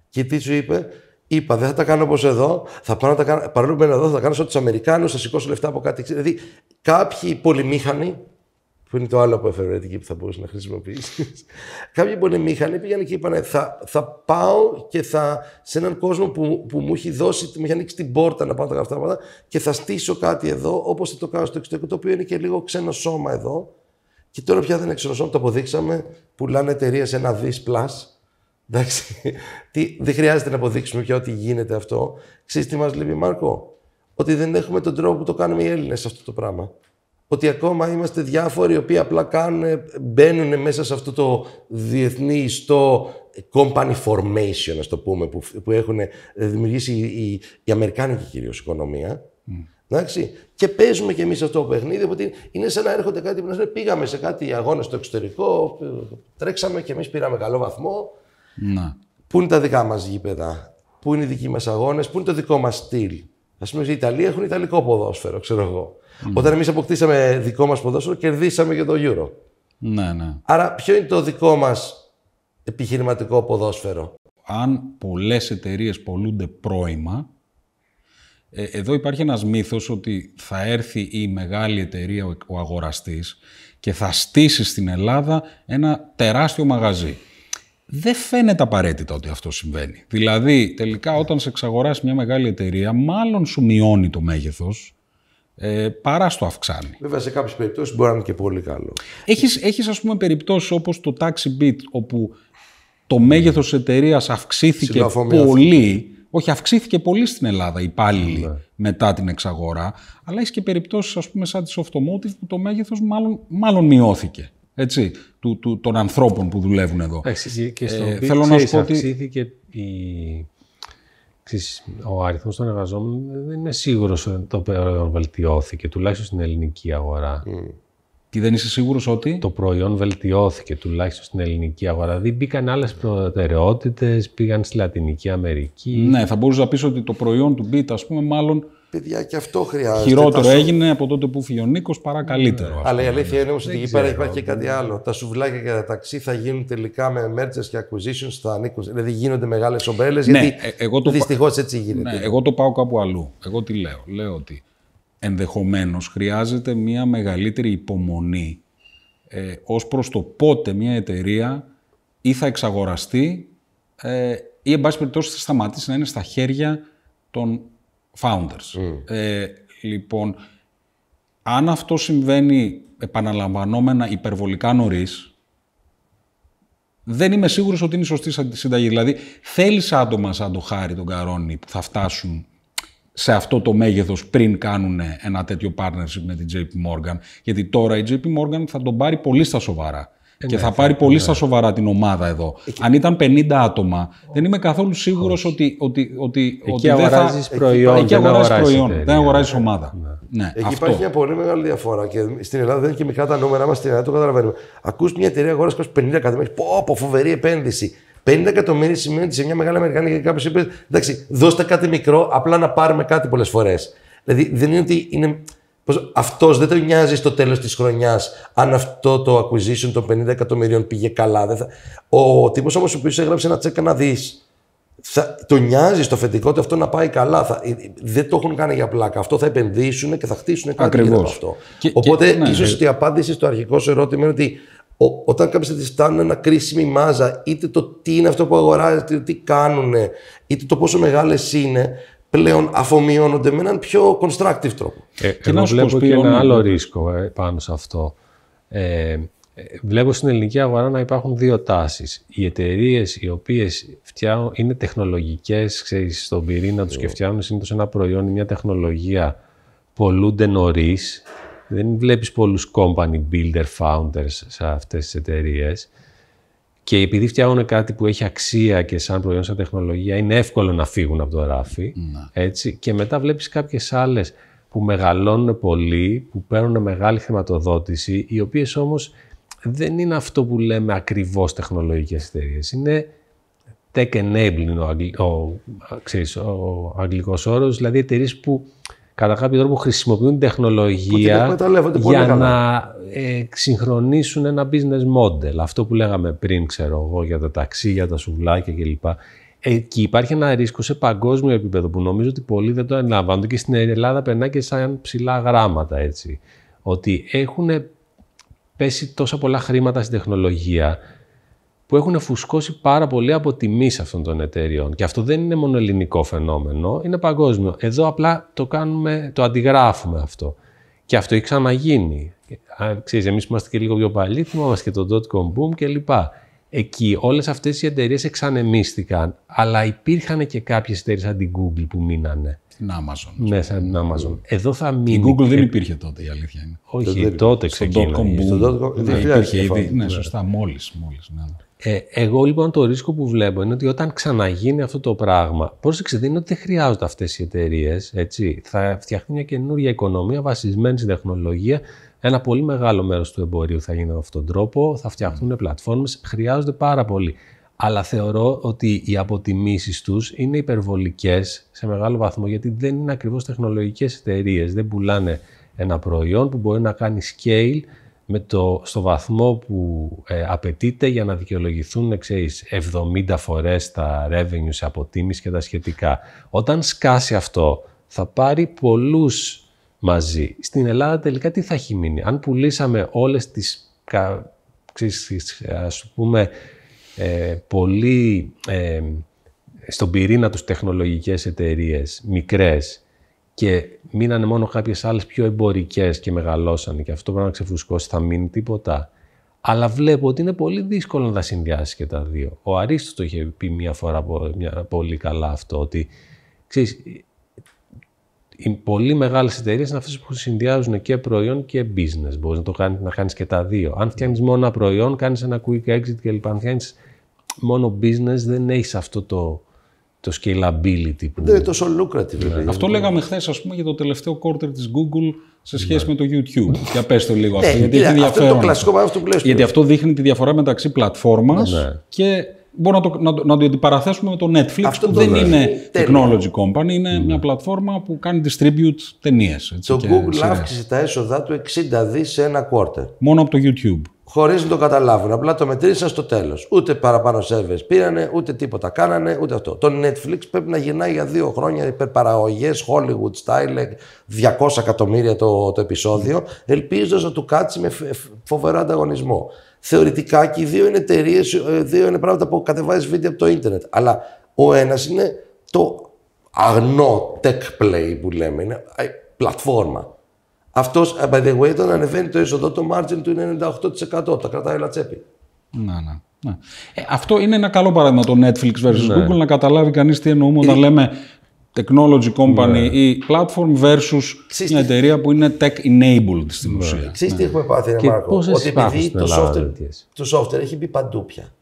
Και τι σου είπε, Είπα, δεν θα τα κάνω όπως εδώ, θα πάω να τα κάνω. Παρόλο που εδώ, θα τα κάνω σαν τους Αμερικάνους, θα σηκώσω λεφτά από κάτι. Δηλαδή, κάποιοι πολυμήχανοι που είναι το άλλο από εφευρετική που θα μπορούσες να χρησιμοποιήσεις. Κάποιοι μήχανοι πήγαν και είπαν: θα, θα πάω και θα σε έναν κόσμο που, που μου έχει δώσει, μου έχει ανοίξει την πόρτα να πάω τα γραφτά και θα στήσω κάτι εδώ, όπως θα το κάνω στο εξωτερικό, το οποίο είναι και λίγο ξένο σώμα εδώ. Και τώρα πια δεν είναι ξένο σώμα, το αποδείξαμε. Πουλάνε εταιρεία σε ένα δις plus. Εντάξει. δεν χρειάζεται να αποδείξουμε πια ότι γίνεται αυτό. Ξέρεις τι μας λείπει, Μάρκο, ότι δεν έχουμε τον τρόπο που το κάνουμε οι Έλληνες αυτό το πράγμα ότι ακόμα είμαστε διάφοροι οι οποίοι απλά κάνουν, μπαίνουν μέσα σε αυτό το διεθνή ιστό company formation, ας το πούμε, που, που έχουν δημιουργήσει η, η, η Αμερικάνικη κυρίως οικονομία. Εντάξει. Και παίζουμε κι εμείς αυτό το παιχνίδι, γιατί είναι σαν να έρχονται κάτι που πήγαμε σε κάτι αγώνες στο εξωτερικό, τρέξαμε κι εμείς πήραμε καλό βαθμό. Ναι. Πού είναι τα δικά μας γήπεδα, πού είναι οι δικοί μας αγώνες, πού είναι το δικό μας στυλ. Ας πούμε, οι Ιταλοί έχουν Ιταλικό ποδόσφαιρο, ξέρω εγώ. Mm-hmm. Όταν εμείς αποκτήσαμε δικό μας ποδόσφαιρο, κερδίσαμε και το Euro. Ναι, ναι. Άρα, ποιο είναι το δικό μας επιχειρηματικό ποδόσφαιρο. Αν πολλές εταιρείες πολλούνται πρώιμα, ε, εδώ υπάρχει ένας μύθος ότι θα έρθει η μεγάλη εταιρεία, ο, αγοραστή αγοραστής, και θα στήσει στην Ελλάδα ένα τεράστιο μαγαζί. Δεν φαίνεται απαραίτητα ότι αυτό συμβαίνει. Δηλαδή, τελικά, όταν σε εξαγοράσει μια μεγάλη εταιρεία, μάλλον σου μειώνει το μέγεθος ε, παρά στο αυξάνει. Βέβαια σε κάποιες περιπτώσεις μπορεί να είναι και πολύ καλό. Έχεις, έχεις ας πούμε περιπτώσεις όπως το Taxi Beat όπου το μέγεθος εταιρίας εταιρείας αυξήθηκε πολύ. Όχι, αυξήθηκε πολύ στην Ελλάδα οι υπάλληλοι ναι. μετά την εξαγορά, αλλά έχεις και περιπτώσεις, ας πούμε, σαν τη Automotive που το μέγεθος μάλλον, μάλλον μειώθηκε. Έτσι, του, του, των ανθρώπων που δουλεύουν εδώ. Έχεις και στο ε, να Αυξήθηκε η ο αριθμός των εργαζόμενων ε, δεν είναι σίγουρος ότι το προϊόν βελτιώθηκε, τουλάχιστον στην ελληνική αγορά. Mm. Και δεν είσαι σίγουρος ότι... Το προϊόν βελτιώθηκε τουλάχιστον στην ελληνική αγορά. Δηλαδή μπήκαν άλλες προτεραιότητες, πήγαν στη Λατινική Αμερική. Ναι, θα μπορούσα να πεις ότι το προϊόν του Μπίτα, ας πούμε, μάλλον Παιδιά, και αυτό χρειάζεται. Χειρότερο έγινε από τότε που φύγει ο Νίκος παρά καλύτερο. Αλλά η αλήθεια είναι όμως ότι εκεί πέρα υπάρχει και κάτι άλλο. Τα σουβλάκια και τα ταξί θα γίνουν τελικά με mergers και acquisitions, θα ανήκουν. Δηλαδή γίνονται μεγάλες ομπέλε, ναι, γιατί ε, έτσι γίνεται. Ναι, εγώ το πάω κάπου αλλού. Εγώ τι λέω. Λέω ότι ενδεχομένως χρειάζεται μια μεγαλύτερη υπομονή ε, ως προς το πότε μια εταιρεία ή θα εξαγοραστεί ε, ή εν πάση περιπτώσει θα σταματήσει να είναι στα χέρια των founders. Mm. Ε, λοιπόν, αν αυτό συμβαίνει επαναλαμβανόμενα υπερβολικά νωρίς, δεν είμαι σίγουρος ότι είναι η σωστή συνταγή. Δηλαδή, θέλεις άτομα σαν το Χάρη, τον Καρόνι, που θα φτάσουν σε αυτό το μέγεθος πριν κάνουν ένα τέτοιο partnership με την JP Morgan, γιατί τώρα η JP Morgan θα τον πάρει πολύ στα σοβαρά και θα πάρει πολύ στα σοβαρά την ομάδα εδώ. Αν ήταν 50 άτομα, δεν είμαι καθόλου σίγουρος ότι, ότι, ότι. Εκεί ότι αγοράζει θα... προϊόν. Εκεί αγοράζει προϊόν. Δεν αγοράζεις ομάδα. Ναι. ναι. Εκεί αυτό. υπάρχει μια πολύ μεγάλη διαφορά. Και στην Ελλάδα δεν είναι και μικρά τα νούμερα μας στην Ελλάδα, το καταλαβαίνουμε. Ακούς μια εταιρεία αγοράς 50 εκατομμύρια. Πω, πω, φοβερή επένδυση. 50 εκατομμύρια σημαίνει ότι σε μια μεγάλη Αμερικανική και κάποιος είπε: Εντάξει, δώστε κάτι μικρό, απλά να πάρουμε κάτι πολλές φορές. Δηλαδή δεν είναι ότι είναι αυτό αυτός δεν τον νοιάζει στο τέλος της χρονιάς αν αυτό το acquisition των 50 εκατομμυρίων πήγε καλά. θα... Ο τύπος όμως ο οποίος έγραψε ένα τσέκα να δεις. Θα, το νοιάζει στο αφεντικό ότι αυτό να πάει καλά. Θα, ε, ε, δεν το έχουν κάνει για πλάκα. Αυτό θα επενδύσουν και θα χτίσουν κάτι Ακριβώς. αυτό. Οπότε, ναι, ίσως ναι. η απάντηση στο αρχικό σου ερώτημα είναι ότι ο, όταν κάποιε τη φτάνουν ένα κρίσιμη μάζα, είτε το τι είναι αυτό που αγοράζεται, τι κάνουν, είτε το πόσο μεγάλες είναι, πλέον αφομοιώνονται με έναν πιο constructive τρόπο. Ε, και εγώ βλέπω και ένα άλλο ρίσκο ε, πάνω σε αυτό. Ε, ε, βλέπω στην ελληνική αγορά να υπάρχουν δύο τάσεις. Οι εταιρείες οι οποίες φτιάχνουν, είναι τεχνολογικές, ξέρεις, στον πυρήνα τους και φτιάχνουν συνήθως ένα προϊόν ή μια τεχνολογία, πολλούνται νωρίς. Δεν βλέπεις πολλούς company builder founders σε αυτές τις εταιρείες. Και επειδή φτιάχνουν κάτι που έχει αξία και σαν προϊόν, σαν τεχνολογία, είναι εύκολο να φύγουν από το ράφι. Ναι. Έτσι. Και μετά βλέπεις κάποιες άλλες που μεγαλώνουν πολύ, που παίρνουν μεγάλη χρηματοδότηση, οι οποίες όμως δεν είναι αυτό που λέμε ακριβώς τεχνολογικές εταιρείες. Είναι tech enabling ο, αγγλ, ο, δηλαδή εταιρείες που κατά κάποιο τρόπο χρησιμοποιούν τεχνολογία για να συγχρονίσουν ε, ένα business model. Αυτό που λέγαμε πριν, ξέρω εγώ, για τα ταξί, για τα σουβλάκια κλπ. Εκεί υπάρχει ένα ρίσκο σε παγκόσμιο επίπεδο που νομίζω ότι πολλοί δεν το αναλαμβάνονται και στην Ελλάδα περνάει και σαν ψηλά γράμματα έτσι. Ότι έχουν πέσει τόσα πολλά χρήματα στην τεχνολογία που έχουν φουσκώσει πάρα πολύ από τιμή αυτών των εταιριών. Και αυτό δεν είναι μόνο ελληνικό φαινόμενο, είναι παγκόσμιο. Εδώ απλά το, κάνουμε, το αντιγράφουμε αυτό. Και αυτό έχει ξαναγίνει. ξέρεις, εμείς που είμαστε και λίγο πιο παλιοί, θυμόμαστε και το dot-com boom κλπ. Εκεί όλες αυτές οι εταιρείες εξανεμίστηκαν, αλλά υπήρχαν και κάποιες εταιρείες σαν την Google που μείνανε. Στην Amazon. Ναι, σαν την Amazon. Εδώ θα μείνει. Η Google δεν υπήρχε τότε, η αλήθεια είναι. Όχι, τότε ξεκίνησε. com boom. υπήρχε ήδη. Ναι, ναι, σωστά, μόλις. μόλις ναι. Ε, εγώ λοιπόν το ρίσκο που βλέπω είναι ότι όταν ξαναγίνει αυτό το πράγμα, πρόσεξε δεν είναι ότι δεν χρειάζονται αυτές οι εταιρείες. Θα φτιαχτεί μια καινούργια οικονομία βασισμένη στην τεχνολογία. Ένα πολύ μεγάλο μέρος του εμπορίου θα γίνει με αυτόν τον τρόπο. Θα φτιαχτούν πλατφόρμες. χρειάζονται πάρα πολύ. Αλλά θεωρώ ότι οι αποτιμήσεις τους είναι υπερβολικές σε μεγάλο βαθμό γιατί δεν είναι ακριβώς τεχνολογικές εταιρείες. Δεν πουλάνε ένα προϊόν που μπορεί να κάνει scale με το, στο βαθμό που ε, απαιτείται για να δικαιολογηθούν 70 ε, φορές τα σε αποτίμηση και τα σχετικά. Όταν σκάσει αυτό θα πάρει πολλούς μαζί. Στην Ελλάδα τελικά τι θα έχει μείνει. Αν πουλήσαμε όλες τις, ας πούμε, ε, πολύ ε, στον πυρήνα τους τεχνολογικές εταιρείες, μικρές, και μείνανε μόνο κάποιες άλλες πιο εμπορικές και μεγαλώσανε και αυτό πρέπει να ξεφουσκώσει, θα μείνει τίποτα. Αλλά βλέπω ότι είναι πολύ δύσκολο να τα συνδυάσεις και τα δύο. Ο Αρίστος το είχε πει μια φορά μια, πολύ καλά αυτό, ότι ξέρεις, οι πολύ μεγάλες εταιρείες είναι αυτές που συνδυάζουν και προϊόν και business. Μπορείς να το κάνεις να κάνεις και τα δύο. Αν φτιάχνεις μόνο προϊόν, κάνεις ένα quick exit κλπ. Αν φτιάχνεις μόνο business, δεν έχεις αυτό το το scalability. Που... Δεν είναι τόσο lucrative. Ναι. Αυτό λέγαμε χθες, ας πούμε, για το τελευταίο quarter της Google σε σχέση ναι. με το YouTube. για πες το λίγο ναι, αυτό. γιατί έχει αυτό είναι το κλασικό αυτό που λες, Γιατί αυτό δείχνει τη διαφορά μεταξύ πλατφόρμας και μπορούμε να το, να, να το αντιπαραθέσουμε με το Netflix, που δεν είναι technology company, είναι μια πλατφόρμα που κάνει distribute ταινίες. Το Google αύξησε τα έσοδά του 60 δις σε ένα quarter. Μόνο από το YouTube χωρίς να το καταλάβουν. Απλά το μετρήσαν στο τέλος. Ούτε παραπάνω σερβέ πήρανε, ούτε τίποτα κάνανε, ούτε αυτό. Το Netflix πρέπει να γυρνάει για δύο χρόνια υπερπαραγωγές, Hollywood style, 200 εκατομμύρια το, το επεισόδιο, ελπίζοντας να του κάτσει με φοβερό ανταγωνισμό. Θεωρητικά και οι δύο είναι εταιρείες, ε, δύο είναι πράγματα που κατεβάζεις βίντεο από το Ιντερνετ. Αλλά ο ένας είναι το αγνό tech play που λέμε, είναι ε, πλατφόρμα. Αυτός, ε, by the way, όταν ανεβαίνει το έσοδο, το margin του είναι 98%. Τα κρατάει όλα τσέπη. Να, ναι, ναι. Ε, αυτό είναι ένα καλό παράδειγμα το Netflix versus ναι. Google να καταλάβει κανείς τι εννοούμε όταν ε, λέμε technology company ναι. ή platform versus μια εταιρεία που είναι tech enabled στην ναι. ουσία. Ξέρεις τι έχουμε πάθει, ρε Μάρκο. Ότι επειδή το software, το software έχει μπει παντού πια.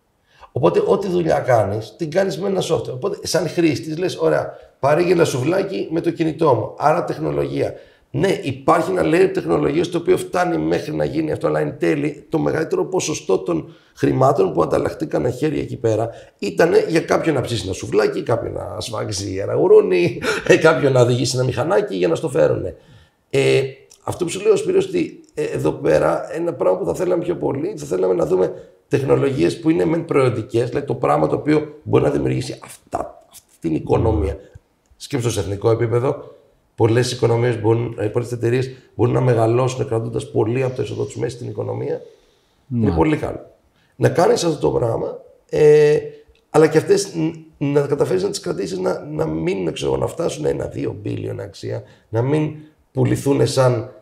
Οπότε, ό,τι δουλειά κάνεις, την κάνεις με ένα software. Οπότε, σαν χρήστης, λες: Ωραία, παρήγγειλα σουβλάκι με το κινητό μου. Άρα, τεχνολογία. Ναι, υπάρχει ένα layer τεχνολογίας το οποίο φτάνει μέχρι να γίνει αυτό, αλλά εν τέλει το μεγαλύτερο ποσοστό των χρημάτων που ανταλλαχτήκαν χέρια εκεί πέρα ήταν για κάποιον να ψήσει ένα σουβλάκι, κάποιον να σφάξει ένα γουρούνι, ε, κάποιον να οδηγήσει ένα μηχανάκι για να στο φέρουν. Ε, αυτό που σου λέω, Σπύριο, ότι ε, εδώ πέρα ένα πράγμα που θα θέλαμε πιο πολύ, θα θέλαμε να δούμε τεχνολογίες που είναι μεν προαιρετικές, δηλαδή το πράγμα το οποίο μπορεί να δημιουργήσει αυτά, αυτή την οικονομία. Σκέψτε σε εθνικό επίπεδο, Πολλές οικονομίες μπορούν, ε, πολλές εταιρείες μπορούν να μεγαλώσουν κρατώντας πολύ από το έσοδο τους μέσα στην οικονομία. Να. Είναι ναι. πολύ καλό. Να κάνεις αυτό το πράγμα, ε, αλλά και αυτές να καταφέρεις να τις κρατήσεις να, να μην ξέρω, να φτάσουν ένα-δύο μπίλιον αξία, να μην πουληθούν σαν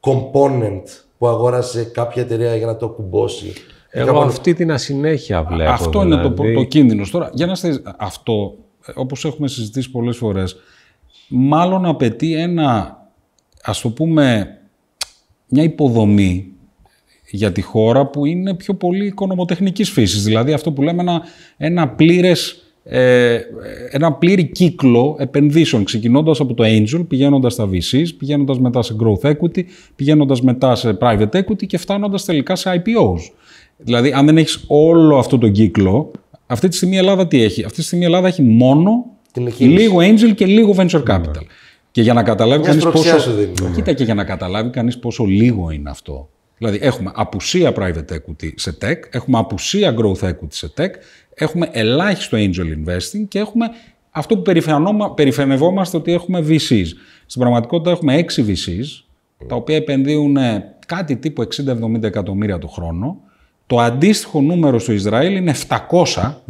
component που αγόρασε κάποια εταιρεία για να το κουμπώσει. Εγώ αυτή την ασυνέχεια βλέπω. Αυτό δηλαδή. είναι το, δηλαδή. το κίνδυνος. Τώρα, για να στείλει αυτό, ε, Όπως έχουμε συζητήσει πολλές φορές μάλλον απαιτεί ένα, ας το πούμε, μια υποδομή για τη χώρα που είναι πιο πολύ οικονομοτεχνικής φύσης. Δηλαδή αυτό που λέμε ένα, ένα πλήρες ε, ένα πλήρη κύκλο επενδύσεων, ξεκινώντας από το Angel, πηγαίνοντας στα VCs, πηγαίνοντας μετά σε Growth Equity, πηγαίνοντας μετά σε Private Equity και φτάνοντας τελικά σε IPOs. Δηλαδή, αν δεν έχεις όλο αυτό το κύκλο, αυτή τη στιγμή η Ελλάδα τι έχει. Αυτή τη στιγμή η Ελλάδα έχει μόνο Λίγο angel και λίγο venture ναι. capital. Και για να καταλάβει κανεί πόσο. Ναι. Κοίτα και για να καταλάβει κανείς πόσο λίγο είναι αυτό. Δηλαδή, έχουμε απουσία private equity σε tech, έχουμε απουσία growth equity σε tech, έχουμε ελάχιστο angel investing και έχουμε αυτό που περιφανευόμαστε ότι έχουμε VCs. Στην πραγματικότητα έχουμε 6 VCs, τα οποία επενδύουν ε, κάτι τύπου 60-70 εκατομμύρια το χρόνο. Το αντίστοιχο νούμερο στο Ισραήλ είναι 700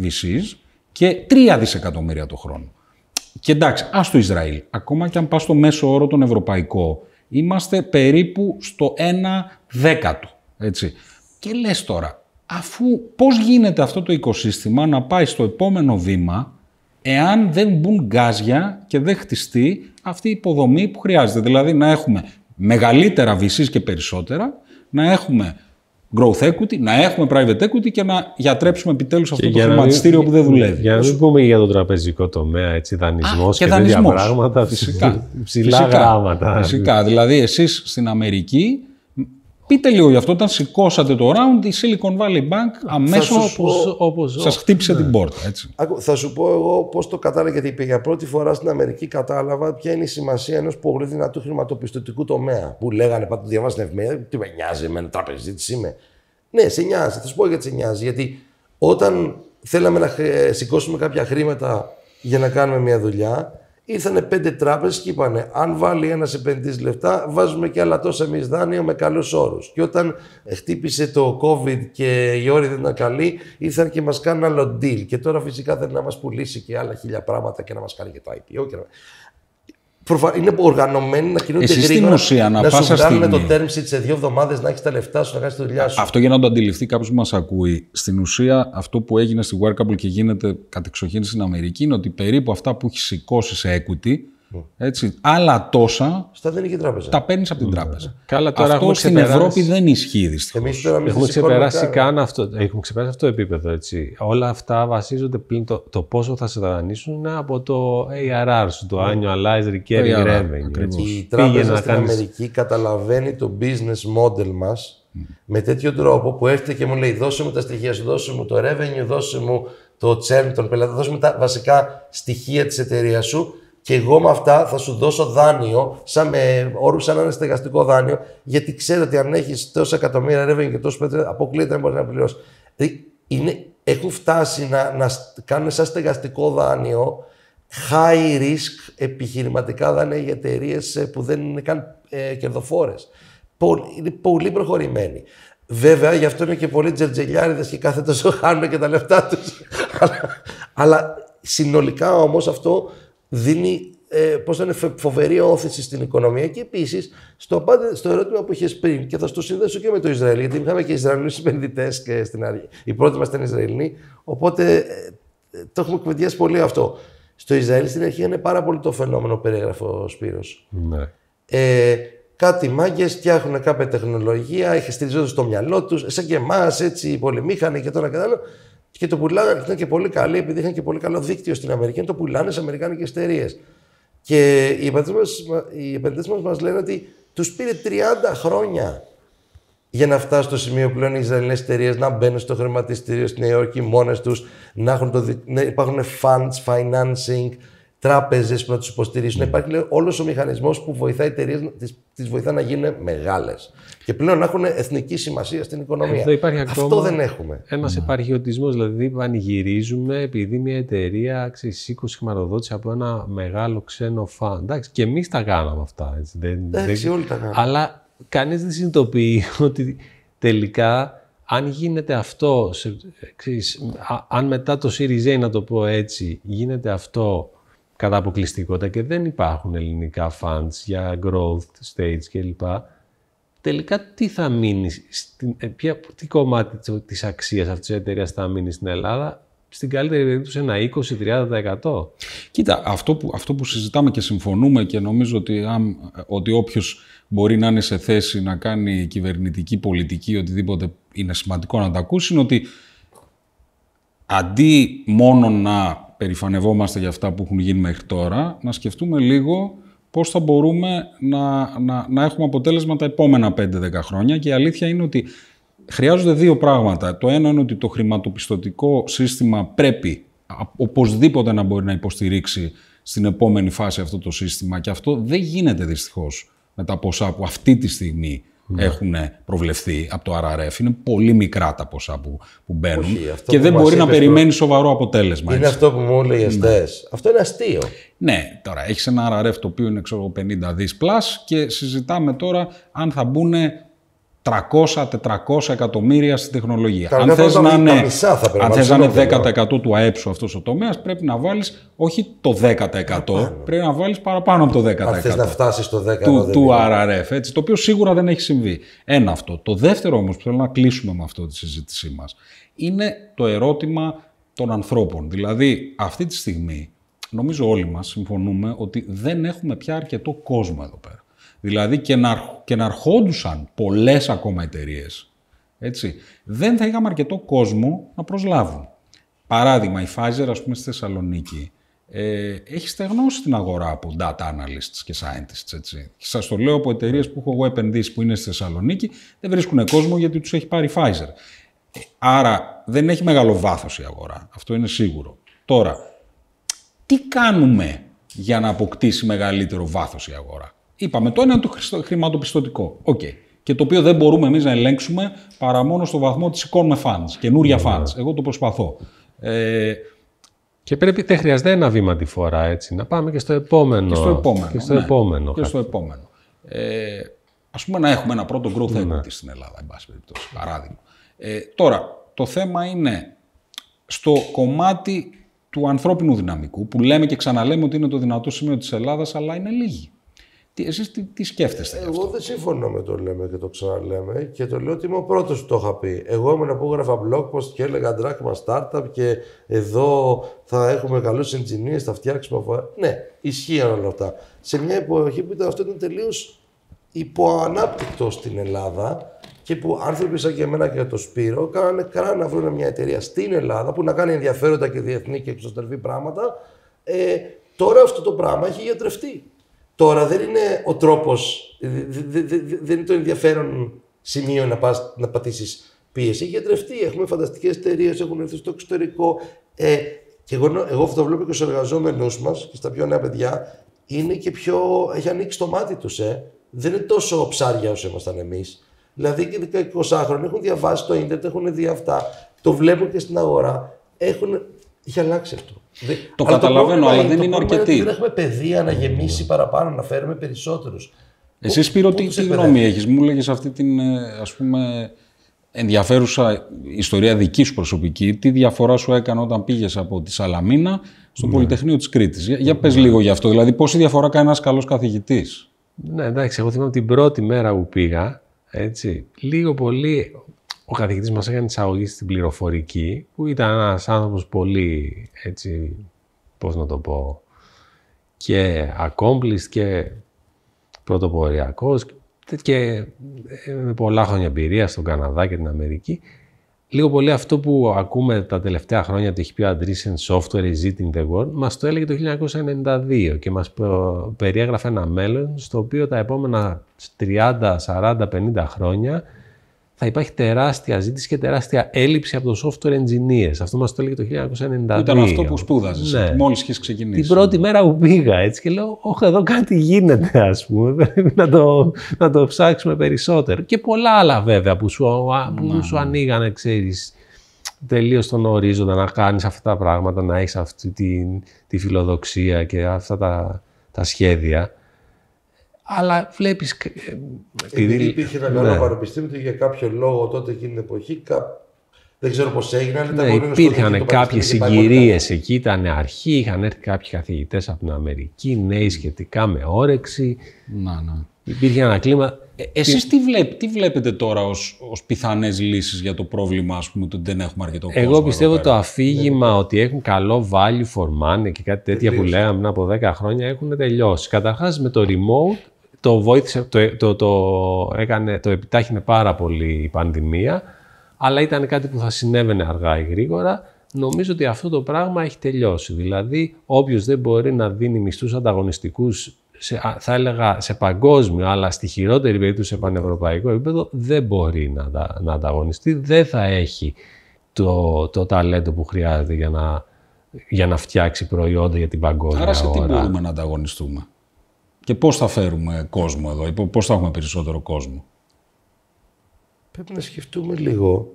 VCs, και 3 δισεκατομμύρια το χρόνο. Και εντάξει, ας το Ισραήλ. Ακόμα και αν πας στο μέσο όρο τον ευρωπαϊκό, είμαστε περίπου στο 1 δέκατο. Έτσι. Και λες τώρα, αφού πώς γίνεται αυτό το οικοσύστημα να πάει στο επόμενο βήμα, εάν δεν μπουν γκάζια και δεν χτιστεί αυτή η υποδομή που χρειάζεται. Δηλαδή να έχουμε μεγαλύτερα βυσίς και περισσότερα, να έχουμε growth equity, να έχουμε private equity και να γιατρέψουμε επιτέλους αυτό το χρηματιστήριο που δεν δουλεύει. Για να μην πούμε για τον τραπεζικό τομέα, έτσι, δανεισμός και, τέτοια πράγματα, φυσικά. ψηλά φυσικά, γράμματα. Φυσικά, δηλαδή εσείς στην Αμερική Πείτε λίγο γι' αυτό. Όταν σηκώσατε το round, η Silicon Valley Bank αμέσω σας χτύπησε ναι. την πόρτα. Έτσι. Θα σου πω εγώ πώς το κατάλαβα, γιατί για πρώτη φορά στην Αμερική κατάλαβα ποια είναι η σημασία ενός πολύ δυνατού χρηματοπιστωτικού τομέα. Που λέγανε πάντα διαβάσει την εφημερίδα, τι με νοιάζει, εμένα τραπεζίτη είμαι. Ναι, σε νοιάζει. Θα σου πω γιατί σε νοιάζει. Γιατί όταν θέλαμε να σηκώσουμε κάποια χρήματα για να κάνουμε μια δουλειά, Ήρθανε πέντε τράπεζες και είπανε: Αν βάλει ένας επενδυτής λεφτά, βάζουμε και άλλα τόσα εμείς δάνεια με καλούς όρους. Και όταν χτύπησε το COVID και η όροι δεν ήταν καλή, ήρθαν και μας κάνουν άλλο deal. Και τώρα φυσικά θέλει να μας πουλήσει και άλλα χίλια πράγματα και να μας κάνει και το IPO. Προφα... Είναι οργανωμένοι να κινούνται Εσύ γρήγορα. στην ουσία, να, να πάσα σου βγάλουν το term sheet σε δύο εβδομάδες να έχεις τα λεφτά σου, να κάνεις τη δουλειά σου. Αυτό για να το αντιληφθεί κάποιος που μας ακούει. Στην ουσία, αυτό που έγινε στη Workable και γίνεται κατεξοχήν στην Αμερική είναι ότι περίπου αυτά που έχει σηκώσει σε equity έτσι, άλλα τόσα. Στα δεν είχε τράπεζα. Τα παίρνεις από την ναι. τράπεζα. Καλά, τώρα αυτό στην Ευρώπη δεν ισχύει δυστυχώς. Έχουμε ξεπεράσει καν αυτό, έχουμε ξεπεράσει αυτό το επίπεδο. Έτσι. Όλα αυτά βασίζονται πλην το, πόσο θα σε δανείσουν από το ARR σου, το ναι. Annualized Recurring Revenue. Η τράπεζα στην Αμερική καταλαβαίνει το business model μας mm. με τέτοιο τρόπο που έρχεται και μου λέει: Δώσε μου τα στοιχεία σου, δώσε μου το revenue, δώσε μου το churn των πελατών, δώσε μου τα βασικά στοιχεία της εταιρείας σου και εγώ με αυτά θα σου δώσω δάνειο, σαν με όρου, σαν ένα στεγαστικό δάνειο, γιατί ξέρω ότι αν έχεις τόσα εκατομμύρια ρεύμα και τόσο πέτρες, αποκλείεται να μπορείς να πληρώσεις. Ε, είναι, έχουν φτάσει να, να κάνουν σαν στεγαστικό δάνειο high risk επιχειρηματικά δάνεια για εταιρείες ε, που δεν είναι καν ε, κερδοφόρες. Είναι πολύ προχωρημένοι. Βέβαια, γι' αυτό είναι και πολλοί τζερτζελιάριδες και κάθε τόσο χάνουν και τα λεφτά τους. αλλά, συνολικά όμως αυτό δίνει ε, πώς είναι φοβερή όθηση στην οικονομία και επίσης στο, στο ερώτημα που είχες πριν και θα στο συνδέσω και με το Ισραήλ, γιατί είχαμε και Ισραηλινούς επενδυτές και στην Η πρώτη μας ήταν Ισραηλινή, οπότε ε, ε, το έχουμε κουβεντιάσει πολύ αυτό. Στο Ισραήλ στην αρχή είναι πάρα πολύ το φαινόμενο που περιέγραφε ο Σπύρος. Ναι. Ε, κάτι μάγκες φτιάχνουν κάποια τεχνολογία, έχεις στηριζόντω το μυαλό τους, σαν και εμάς, έτσι, οι πολυμήχανοι και τώρα και και το πουλάνε, ήταν και πολύ καλή, επειδή είχαν και πολύ καλό δίκτυο στην Αμερική, το πουλάνε σε Αμερικάνικες εταιρείες. Και οι επενδυτές μας μας λένε ότι τους πήρε 30 χρόνια για να φτάσει στο σημείο που λένε οι Ισραηλινές εταιρείες να μπαίνουν στο χρηματιστήριο στη Νέα Υόρκη μόνες τους, να, το, να υπάρχουν funds, financing, τράπεζες που να του υποστηρίξουν. Ναι. Υπάρχει όλος ο μηχανισμός που βοηθάει εταιρείες, τις βοηθά να γίνουν μεγάλες. Και πλέον να έχουν εθνική σημασία στην οικονομία. υπάρχει Αυτό δεν έχουμε. Ένας mm. Ναι. επαρχιωτισμός, δηλαδή πανηγυρίζουμε επειδή μια εταιρεία 20 χρηματοδότηση από ένα μεγάλο ξένο φαν. Εντάξει, και εμείς τα κάναμε αυτά. Έτσι. Δεν, Εντάξει, όλοι τα κάναμε. Αλλά κανείς δεν συνειδητοποιεί ότι τελικά αν γίνεται αυτό, αν μετά το Series να το πω έτσι, γίνεται αυτό κατά αποκλειστικότητα και δεν υπάρχουν ελληνικά funds για growth stage κλπ. Τελικά τι θα μείνει, στην, ε, ποια, τι κομμάτι της αξίας αυτής της εταιρείας θα μείνει στην Ελλάδα, στην καλύτερη περίπτωση ένα 20-30%. Κοίτα, αυτό που, αυτό που συζητάμε και συμφωνούμε και νομίζω ότι, ότι όποιος μπορεί να είναι σε θέση να κάνει κυβερνητική πολιτική, οτιδήποτε είναι σημαντικό να τα ακούσει, είναι ότι αντί μόνο να περηφανευόμαστε για αυτά που έχουν γίνει μέχρι τώρα, να σκεφτούμε λίγο πώς θα μπορούμε να, να, να έχουμε αποτέλεσμα τα επόμενα 5-10 χρόνια. Και η αλήθεια είναι ότι χρειάζονται δύο πράγματα. Το ένα είναι ότι το χρηματοπιστωτικό σύστημα πρέπει οπωσδήποτε να μπορεί να υποστηρίξει στην επόμενη φάση αυτό το σύστημα και αυτό δεν γίνεται δυστυχώς με τα ποσά που αυτή τη στιγμή ναι. έχουν προβλεφθεί από το RRF. Είναι πολύ μικρά τα ποσά που, που μπαίνουν και δεν μπορεί να περιμένει σοβαρό αποτέλεσμα. Είναι αυτό που μου έλεγες ναι. Αυτό είναι αστείο. Ναι, τώρα έχεις ένα RRF το οποίο είναι ξέρω, 50 δις και συζητάμε τώρα αν θα μπουν 300-400 εκατομμύρια στη τεχνολογία. αν θε να είναι, αν θες να 10% του ΑΕΠ σου αυτός ο τομέας, πρέπει να βάλεις όχι το 10%, πρέπει να βάλεις παραπάνω από το 10%. Αν θες να φτάσεις στο 10% του, του RRF, έτσι, το οποίο σίγουρα δεν έχει συμβεί. Ένα αυτό. Το δεύτερο όμως που θέλω να κλείσουμε με αυτό τη συζήτησή μας είναι το ερώτημα των ανθρώπων. Δηλαδή, αυτή τη στιγμή, νομίζω όλοι μας συμφωνούμε ότι δεν έχουμε πια αρκετό κόσμο εδώ πέρα. Δηλαδή και να, και να αρχόντουσαν πολλές ακόμα εταιρείες. έτσι, δεν θα είχαμε αρκετό κόσμο να προσλάβουν. Παράδειγμα, η Pfizer, ας πούμε, στη Θεσσαλονίκη, ε, έχει στεγνώσει την αγορά από data analysts και scientists. Έτσι. σας το λέω από εταιρείες που έχω εγώ επενδύσει που είναι στη Θεσσαλονίκη, δεν βρίσκουν κόσμο γιατί τους έχει πάρει η Pfizer. Ε, άρα δεν έχει μεγάλο βάθος η αγορά. Αυτό είναι σίγουρο. Τώρα, τι κάνουμε για να αποκτήσει μεγαλύτερο βάθος η αγορά. Είπαμε, το ένα είναι το χρηματοπιστωτικό. Okay. Και το οποίο δεν μπορούμε εμείς να ελέγξουμε παρά μόνο στο βαθμό ότι σηκώνουμε funds, καινούρια φαντ. Ναι, ναι, ναι. Εγώ το προσπαθώ. Ε, και πρέπει, δεν χρειάζεται ένα βήμα τη φορά, έτσι, να πάμε και στο επόμενο. Και στο επόμενο. Και στο επόμενο. Και στο επόμενο. Ε, ας πούμε να έχουμε ένα πρώτο growth equity στην Ελλάδα, εν πάση παράδειγμα. Ε, τώρα, το θέμα είναι στο κομμάτι του ανθρώπινου δυναμικού, που λέμε και ξαναλέμε ότι είναι το δυνατό σημείο της Ελλάδας, αλλά είναι λίγοι. Τι, εσείς τι, τι σκέφτεστε Εγώ αυτό. δεν συμφωνώ με το λέμε και το ξαναλέμε και το λέω ότι είμαι ο πρώτος που το είχα πει. Εγώ ήμουν που έγραφα blog post και έλεγα drachma startup και εδώ θα έχουμε καλούς engineers, θα φτιάξουμε αφορά. Ναι, ισχύαν όλα αυτά. Σε μια εποχή που ήταν αυτό ήταν τελείως υποανάπτυκτο στην Ελλάδα και που άνθρωποι σαν και εμένα και το Σπύρο κάνανε κράνα να βρουν μια εταιρεία στην Ελλάδα που να κάνει ενδιαφέροντα και διεθνή και εξωτερική πράγματα. Ε, τώρα αυτό το πράγμα έχει γιατρευτεί. Τώρα δεν είναι ο τρόπος, δεν είναι το ενδιαφέρον σημείο να, πας, να πατήσεις πίεση. Έχει εντρευτεί, έχουμε φανταστικές εταιρείες, έχουν έρθει στο εξωτερικό. Ε, και εγώ, εγώ αυτό το βλέπω και στους εργαζόμενους μας και στα πιο νέα παιδιά, είναι και πιο. έχει ανοίξει το μάτι τους, ε. Δεν είναι τόσο ψάρια όσο ήμασταν εμείς. Δηλαδή και 20 χρόνια έχουν διαβάσει το ίντερνετ, έχουν δει αυτά, το βλέπουν και στην αγορά. Έχουν Είχε αλλάξει αυτό. Το καταλαβαίνω, αλλά δεν είναι αρκετή. Δεν έχουμε παιδεία να γεμίσει ναι. παραπάνω, να φέρουμε περισσότερους. Εσύ Σπύρο, τι, γνώμη έχεις, μου λέγες αυτή την ε, ας πούμε, ενδιαφέρουσα ιστορία δική σου προσωπική. Τι διαφορά σου έκανε όταν πήγες από τη Σαλαμίνα στο ναι. Πολυτεχνείο της Κρήτης. Για, για πε ναι. λίγο γι' αυτό. Δηλαδή, πόση διαφορά κάνει ένας καλός καθηγητής. Ναι, εντάξει, εγώ θυμάμαι την πρώτη μέρα που πήγα. Έτσι, λίγο πολύ ο καθηγητής μας έκανε εισαγωγή στην πληροφορική, που ήταν ένας άνθρωπος πολύ, έτσι, πώς να το πω, και accomplished και πρωτοποριακός και ε, με πολλά χρόνια εμπειρία στον Καναδά και την Αμερική. Λίγο πολύ αυτό που ακούμε τα τελευταία χρόνια το έχει πει ο Andreessen Software is eating the world, μας το έλεγε το 1992 και μας περιέγραφε ένα μέλλον στο οποίο τα επόμενα 30, 40, 50 χρόνια θα υπάρχει τεράστια ζήτηση και τεράστια έλλειψη από το software engineers. Αυτό μας το έλεγε το 1992. Ήταν αυτό που σπούδαζες, ναι. μόλις είχες ξεκινήσει. Την πρώτη μέρα που πήγα έτσι και λέω: Όχι, εδώ κάτι γίνεται, ας πούμε. Πρέπει να το, να το ψάξουμε περισσότερο. Και πολλά άλλα βέβαια που σου, που ναι. σου ανοίγανε, ξέρεις, τελείως τον ορίζοντα να κάνεις αυτά τα πράγματα, να έχεις αυτή τη, τη φιλοδοξία και αυτά τα, τα σχέδια αλλά βλέπεις. Ε, Επειδή ε, ε, υπήρχε ένα μεγάλο ναι. πανεπιστήμιο και για κάποιο λόγο τότε εκείνη την εποχή. Δεν ξέρω πώς έγινε, αλλά ναι, Υπήρχαν κάποιε συγκυρίε εκεί, ήταν αρχή, είχαν έρθει κάποιοι καθηγητές από την Αμερική, νέοι σχετικά με όρεξη. Να, ναι. Υπήρχε ένα κλίμα. Ε, Εσείς τι, βλέπ, τι βλέπετε τώρα ως ως, ως πιθανές λύσεις για το πρόβλημα, ας πούμε, ότι δεν έχουμε αρκετό κόσμο. Εγώ πιστεύω το αφήγημα ότι έχουν καλό value for money και κάτι τέτοια που λέγαμε από 10 χρόνια έχουν τελειώσει. Καταρχάς με το remote το βοήθησε, το, το, έκανε, το επιτάχυνε πάρα πολύ η πανδημία, αλλά ήταν κάτι που θα συνέβαινε αργά ή γρήγορα. Νομίζω ότι αυτό το πράγμα έχει τελειώσει. Δηλαδή, όποιος δεν μπορεί να δίνει μισθούς ανταγωνιστικούς, θα έλεγα σε παγκόσμιο, αλλά στη χειρότερη περίπτωση σε πανευρωπαϊκό επίπεδο, δεν μπορεί να, να ανταγωνιστεί. Δεν θα έχει το, το ταλέντο που χρειάζεται για να, για να φτιάξει προϊόντα για την παγκόσμια Άρα σε τι μπορούμε να ανταγωνιστούμε. Και πώς θα φέρουμε κόσμο εδώ, πώς θα έχουμε περισσότερο κόσμο. Πρέπει να σκεφτούμε λίγο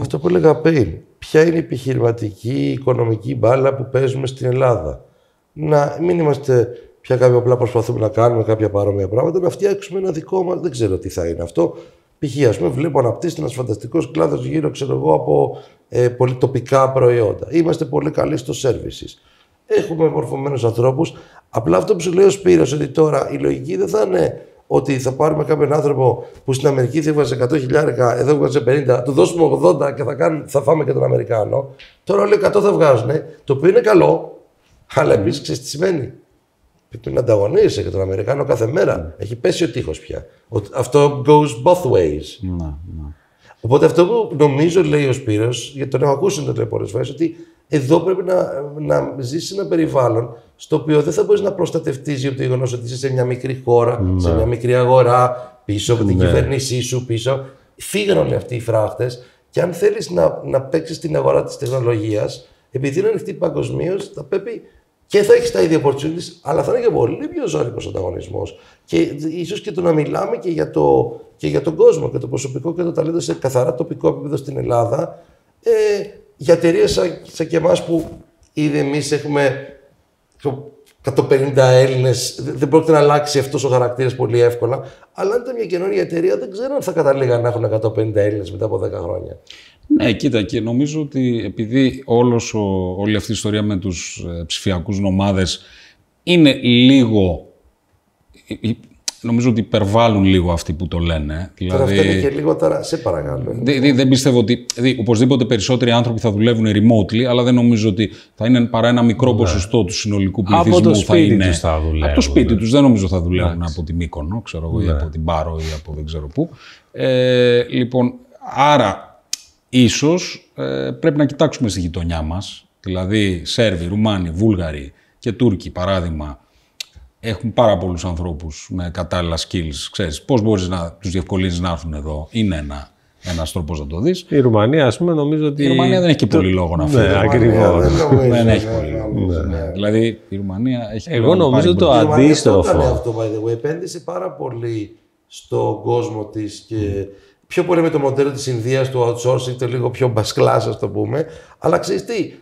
αυτό που έλεγα πριν. Ποια είναι η επιχειρηματική, η οικονομική μπάλα που παίζουμε στην Ελλάδα. Να μην είμαστε πια κάποιοι απλά προσπαθούμε να κάνουμε κάποια παρόμοια πράγματα, να φτιάξουμε ένα δικό μας. Δεν ξέρω τι θα είναι αυτό. Π.χ. ας πούμε, βλέπω αναπτύσσεται ένας φανταστικός κλάδος γύρω ξέρω εγώ, από ε, πολυτοπικά προϊόντα. Είμαστε πολύ καλοί στο services. Έχουμε μορφωμένους ανθρώπους, Απλά αυτό που σου λέει ο Σπύρος, ότι τώρα η λογική δεν θα είναι ότι θα πάρουμε κάποιον άνθρωπο που στην Αμερική θα έβγαζε 100.000, εδώ βγάζει 50, του δώσουμε 80 και θα, κάνουν, θα φάμε και τον Αμερικάνο. Τώρα όλοι 100 θα βγάζουν, το οποίο είναι καλό, αλλά εμείς ξέρεις τι σημαίνει. να ανταγωνίζεσαι και τον Αμερικάνο κάθε μέρα. Έχει πέσει ο τείχος πια. Αυτό goes both ways. Ναι, ναι, Οπότε αυτό που νομίζω λέει ο Σπύρος, γιατί τον έχω ακούσει το πολλές φορές, ότι εδώ πρέπει να, να ζήσει ένα περιβάλλον στο οποίο δεν θα μπορείς να προστατευτείς από το γεγονός ότι είσαι σε μια μικρή χώρα, σε ναι. μια μικρή αγορά, πίσω από την ναι. κυβέρνησή σου, πίσω. φύγανε όλοι αυτοί οι φράχτες. Και αν θέλεις να, να παίξεις την αγορά της τεχνολογίας, επειδή είναι ανοιχτή παγκοσμίως, θα πρέπει και θα έχεις τα ίδια opportunities, αλλά θα είναι και πολύ πιο ζώρικος ανταγωνισμός. Και ίσως και το να μιλάμε και για, το, και για τον κόσμο και το προσωπικό και το ταλέντο σε καθαρά τοπικό επίπεδο στην Ελλάδα, ε, για εταιρείες σαν, σαν και εμάς που ήδη εμείς έχουμε 150 Έλληνε, δεν πρόκειται να αλλάξει αυτός ο χαρακτήρας πολύ εύκολα. Αλλά αν ήταν μια καινούργια εταιρεία, δεν ξέρω αν θα καταλήγαν να έχουν 150 Έλληνες μετά από 10 χρόνια. Ναι, κοίτα, και νομίζω ότι επειδή όλος ο, όλη αυτή η ιστορία με τους ε, ψηφιακούς νομάδες είναι λίγο ε, ε, νομίζω ότι υπερβάλλουν λίγο αυτοί που το λένε. Τώρα δηλαδή, αυτό και λίγο τώρα, σε παρακαλώ. δεν πιστεύω ότι. οπωσδήποτε περισσότεροι άνθρωποι θα δουλεύουν remotely, αλλά δεν νομίζω ότι θα είναι παρά ένα μικρό ναι. ποσοστό του συνολικού πληθυσμού από το σπίτι θα είναι. Τους θα δουλεύουν, από το σπίτι ναι. τους δεν νομίζω θα δουλεύουν από την Μύκονο, ξέρω εγώ, ή ναι. από την Πάρο ή από δεν ξέρω πού. Ε, λοιπόν, άρα ίσως ε, πρέπει να κοιτάξουμε στη γειτονιά μας, δηλαδή Σέρβοι, Ρουμάνοι, Βούλγαροι και Τούρκοι παράδειγμα, έχουν πάρα πολλούς ανθρώπους με κατάλληλα skills. Ξέρεις, πώς μπορείς να τους διευκολύνεις να έρθουν εδώ. Είναι ένα ένας τρόπος να το δεις. Η Ρουμανία, ας πούμε, νομίζω ότι. Η Ρουμανία δεν έχει και πολύ λόγο να φύγει. Ναι, ακριβώς. Δεν έχει πολύ λόγο. Ναι. Ναι. Δηλαδή η Ρουμανία έχει. Εγώ νομίζω το αντίστροφο. Αυτό, by the way, επένδυσε πάρα πολύ στον κόσμο της και πιο πολύ με το μοντέλο της Ινδίας, του outsourcing, το λίγο πιο μπασκλάς, ας το πούμε. Αλλά ξέρεις τι,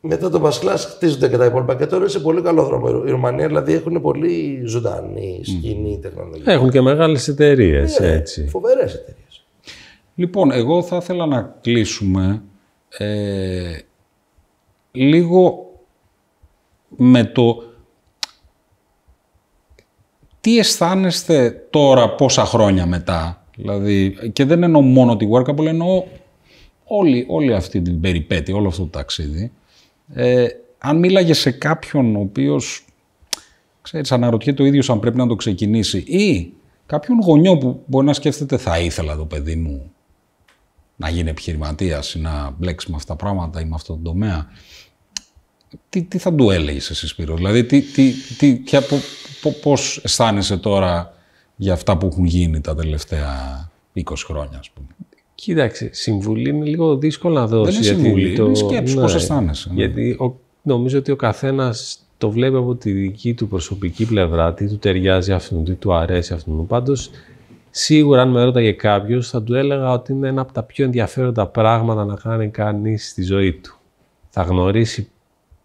μετά το Πασκλά χτίζονται και τα υπόλοιπα. Και τώρα είναι πολύ καλό δρόμο. Η Ρουμανία δηλαδή έχουν πολύ ζωντανή σκηνή mm. τεχνολογία. Έχουν και μεγάλες εταιρείες. Ε, έτσι. Φοβερές εταιρείες. Λοιπόν, εγώ θα ήθελα να κλείσουμε ε, λίγο με το τι αισθάνεστε τώρα πόσα χρόνια μετά. Δηλαδή, και δεν εννοώ μόνο τη Workable, εννοώ όλη, όλη αυτή την περιπέτεια, όλο αυτό το ταξίδι. Ε, αν μίλαγε σε κάποιον ο οποίος ξέρεις, αναρωτιέται το ίδιος αν πρέπει να το ξεκινήσει ή κάποιον γονιό που μπορεί να σκέφτεται θα ήθελα το παιδί μου να γίνει επιχειρηματίας ή να μπλέξει με αυτά τα πράγματα ή με αυτόν τον τομέα. Τι, τι θα του έλεγες εσύ, Σπύρο, Δηλαδή, τι, τι, τι, πώς αισθάνεσαι τώρα για αυτά που έχουν γίνει τα τελευταία 20 χρόνια, ας πούμε. Κοίταξε, συμβουλή είναι λίγο δύσκολο να δώσει. Δεν είναι συμβουλή, το... είναι σκέψη, ναι, πώς αισθάνεσαι. Ναι. Γιατί ο... νομίζω ότι ο καθένας το βλέπει από τη δική του προσωπική πλευρά, τι του ταιριάζει αυτόν, τι του αρέσει αυτόν. Πάντως, σίγουρα αν με ρώταγε κάποιος, θα του έλεγα ότι είναι ένα από τα πιο ενδιαφέροντα πράγματα να κάνει κανείς στη ζωή του. Θα γνωρίσει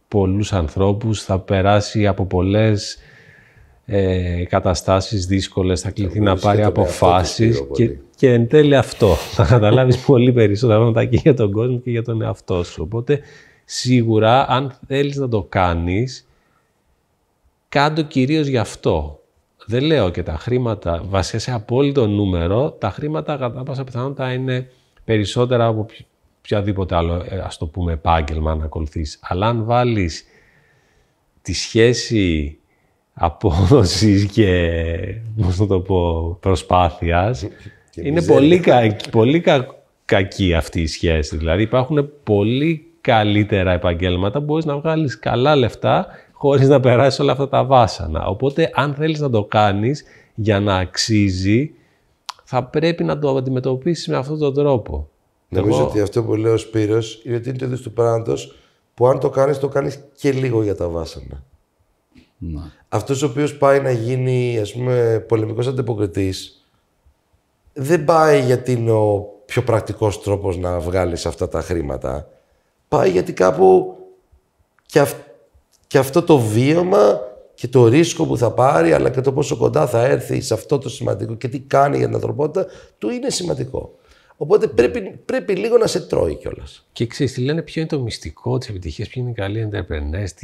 πολλούς ανθρώπους, θα περάσει από πολλές ε, καταστάσεις δύσκολες, θα κληθεί να πάρει αποφάσεις και και εν τέλει αυτό. Θα καταλάβεις πολύ περισσότερα πράγματα και για τον κόσμο και για τον εαυτό σου. Οπότε σίγουρα αν θέλεις να το κάνεις, κάντο κυρίως γι' αυτό. Δεν λέω και τα χρήματα, βασικά σε απόλυτο νούμερο, τα χρήματα κατά πάσα πιθανότητα είναι περισσότερα από οποιαδήποτε άλλο, ε, ας το πούμε, επάγγελμα να ακολουθείς. Αλλά αν βάλεις τη σχέση απόδοσης και, το πω, προσπάθειας, είναι πολύ, πολύ κακή αυτή η σχέση. Δηλαδή υπάρχουν πολύ καλύτερα επαγγέλματα που μπορείς να βγάλεις καλά λεφτά χωρίς να περάσεις όλα αυτά τα βάσανα. Οπότε αν θέλεις να το κάνεις για να αξίζει, θα πρέπει να το αντιμετωπίσεις με αυτόν τον τρόπο. Νομίζω ότι αυτό που λέει ο Σπύρος είναι ότι είναι το είδος του πράγματος που αν το κάνεις, το κάνεις και λίγο για τα βάσανα. Αυτό ναι. Αυτός ο οποίος πάει να γίνει, ας πούμε, πολεμικός αντιποκριτής, δεν πάει γιατί είναι ο πιο πρακτικός τρόπος να βγάλεις αυτά τα χρήματα. Πάει γιατί κάπου και, και αυτό το βίωμα και το ρίσκο που θα πάρει, αλλά και το πόσο κοντά θα έρθει σε αυτό το σημαντικό και τι κάνει για την ανθρωπότητα, του είναι σημαντικό. Οπότε πρέπει, πρέπει λίγο να σε τρώει κιόλας. Και ξέρεις τι λένε, ποιο είναι το μυστικό της επιτυχίας, ποιοι είναι οι καλοί εντερπενέ, τι,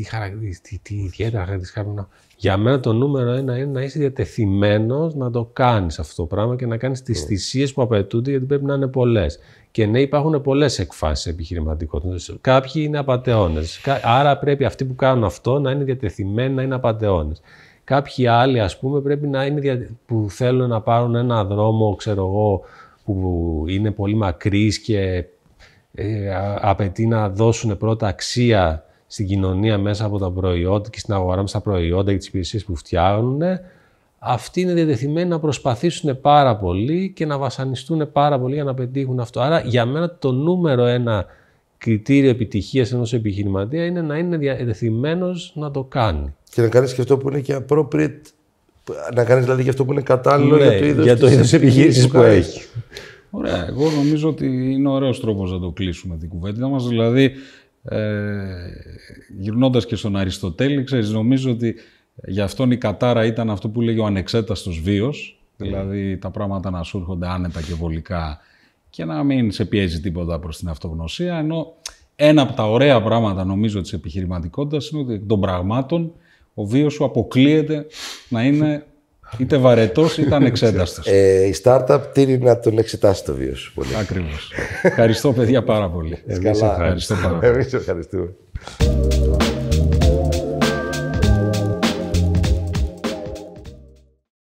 τι, τι ιδιαίτερα χαρακτηριστικά πρέπει να. Για μένα το νούμερο ένα είναι να είσαι διατεθειμένος να το κάνεις αυτό το πράγμα και να κάνεις τις mm. θυσίες που απαιτούνται, γιατί πρέπει να είναι πολλές. Και ναι, υπάρχουν πολλές εκφάσεις επιχειρηματικότητας. Κάποιοι είναι απαταιώνες. Άρα πρέπει αυτοί που κάνουν αυτό να είναι διατεθειμένοι να είναι απαταιώνες. Κάποιοι άλλοι, ας πούμε, πρέπει να είναι δια... που θέλουν να πάρουν ένα δρόμο, ξέρω εγώ, που είναι πολύ μακρύς και ε, απαιτεί να δώσουν πρώτα αξία στην κοινωνία μέσα από τα προϊόντα και στην αγορά μέσα στα προϊόντα και τις υπηρεσίες που φτιάχνουν, αυτοί είναι διατεθειμένοι να προσπαθήσουν πάρα πολύ και να βασανιστούν πάρα πολύ για να πετύχουν αυτό. Άρα για μένα το νούμερο ένα κριτήριο επιτυχίας ενός επιχειρηματία είναι να είναι διατεθειμένος να το κάνει. Και να κάνεις και αυτό που είναι και appropriate να κάνεις δηλαδή για αυτό που είναι κατάλληλο για το είδος για το είδος επιχείρησης που έχει. Ωραία. Εγώ νομίζω ότι είναι ωραίος τρόπος να το κλείσουμε την κουβέντα μας. Δηλαδή, ε, γυρνώντας και στον Αριστοτέλη, ξέρεις, νομίζω ότι για αυτόν η κατάρα ήταν αυτό που λέγει ο ανεξέταστος βίος. Δηλαδή, τα πράγματα να σου έρχονται άνετα και βολικά και να μην σε πιέζει τίποτα προς την αυτογνωσία. Ενώ ένα από τα ωραία πράγματα, νομίζω, της επιχειρηματικότητας είναι ότι των πραγμάτων ο βίος σου αποκλείεται να είναι είτε βαρετός είτε ανεξέταστος. Ε, η startup τίνει να τον εξετάσει το βίος σου πολύ. Ακριβώς. Ευχαριστώ, παιδιά, πάρα πολύ. Εμείς Ευχαριστώ πάρα πολύ. Εμείς ευχαριστούμε.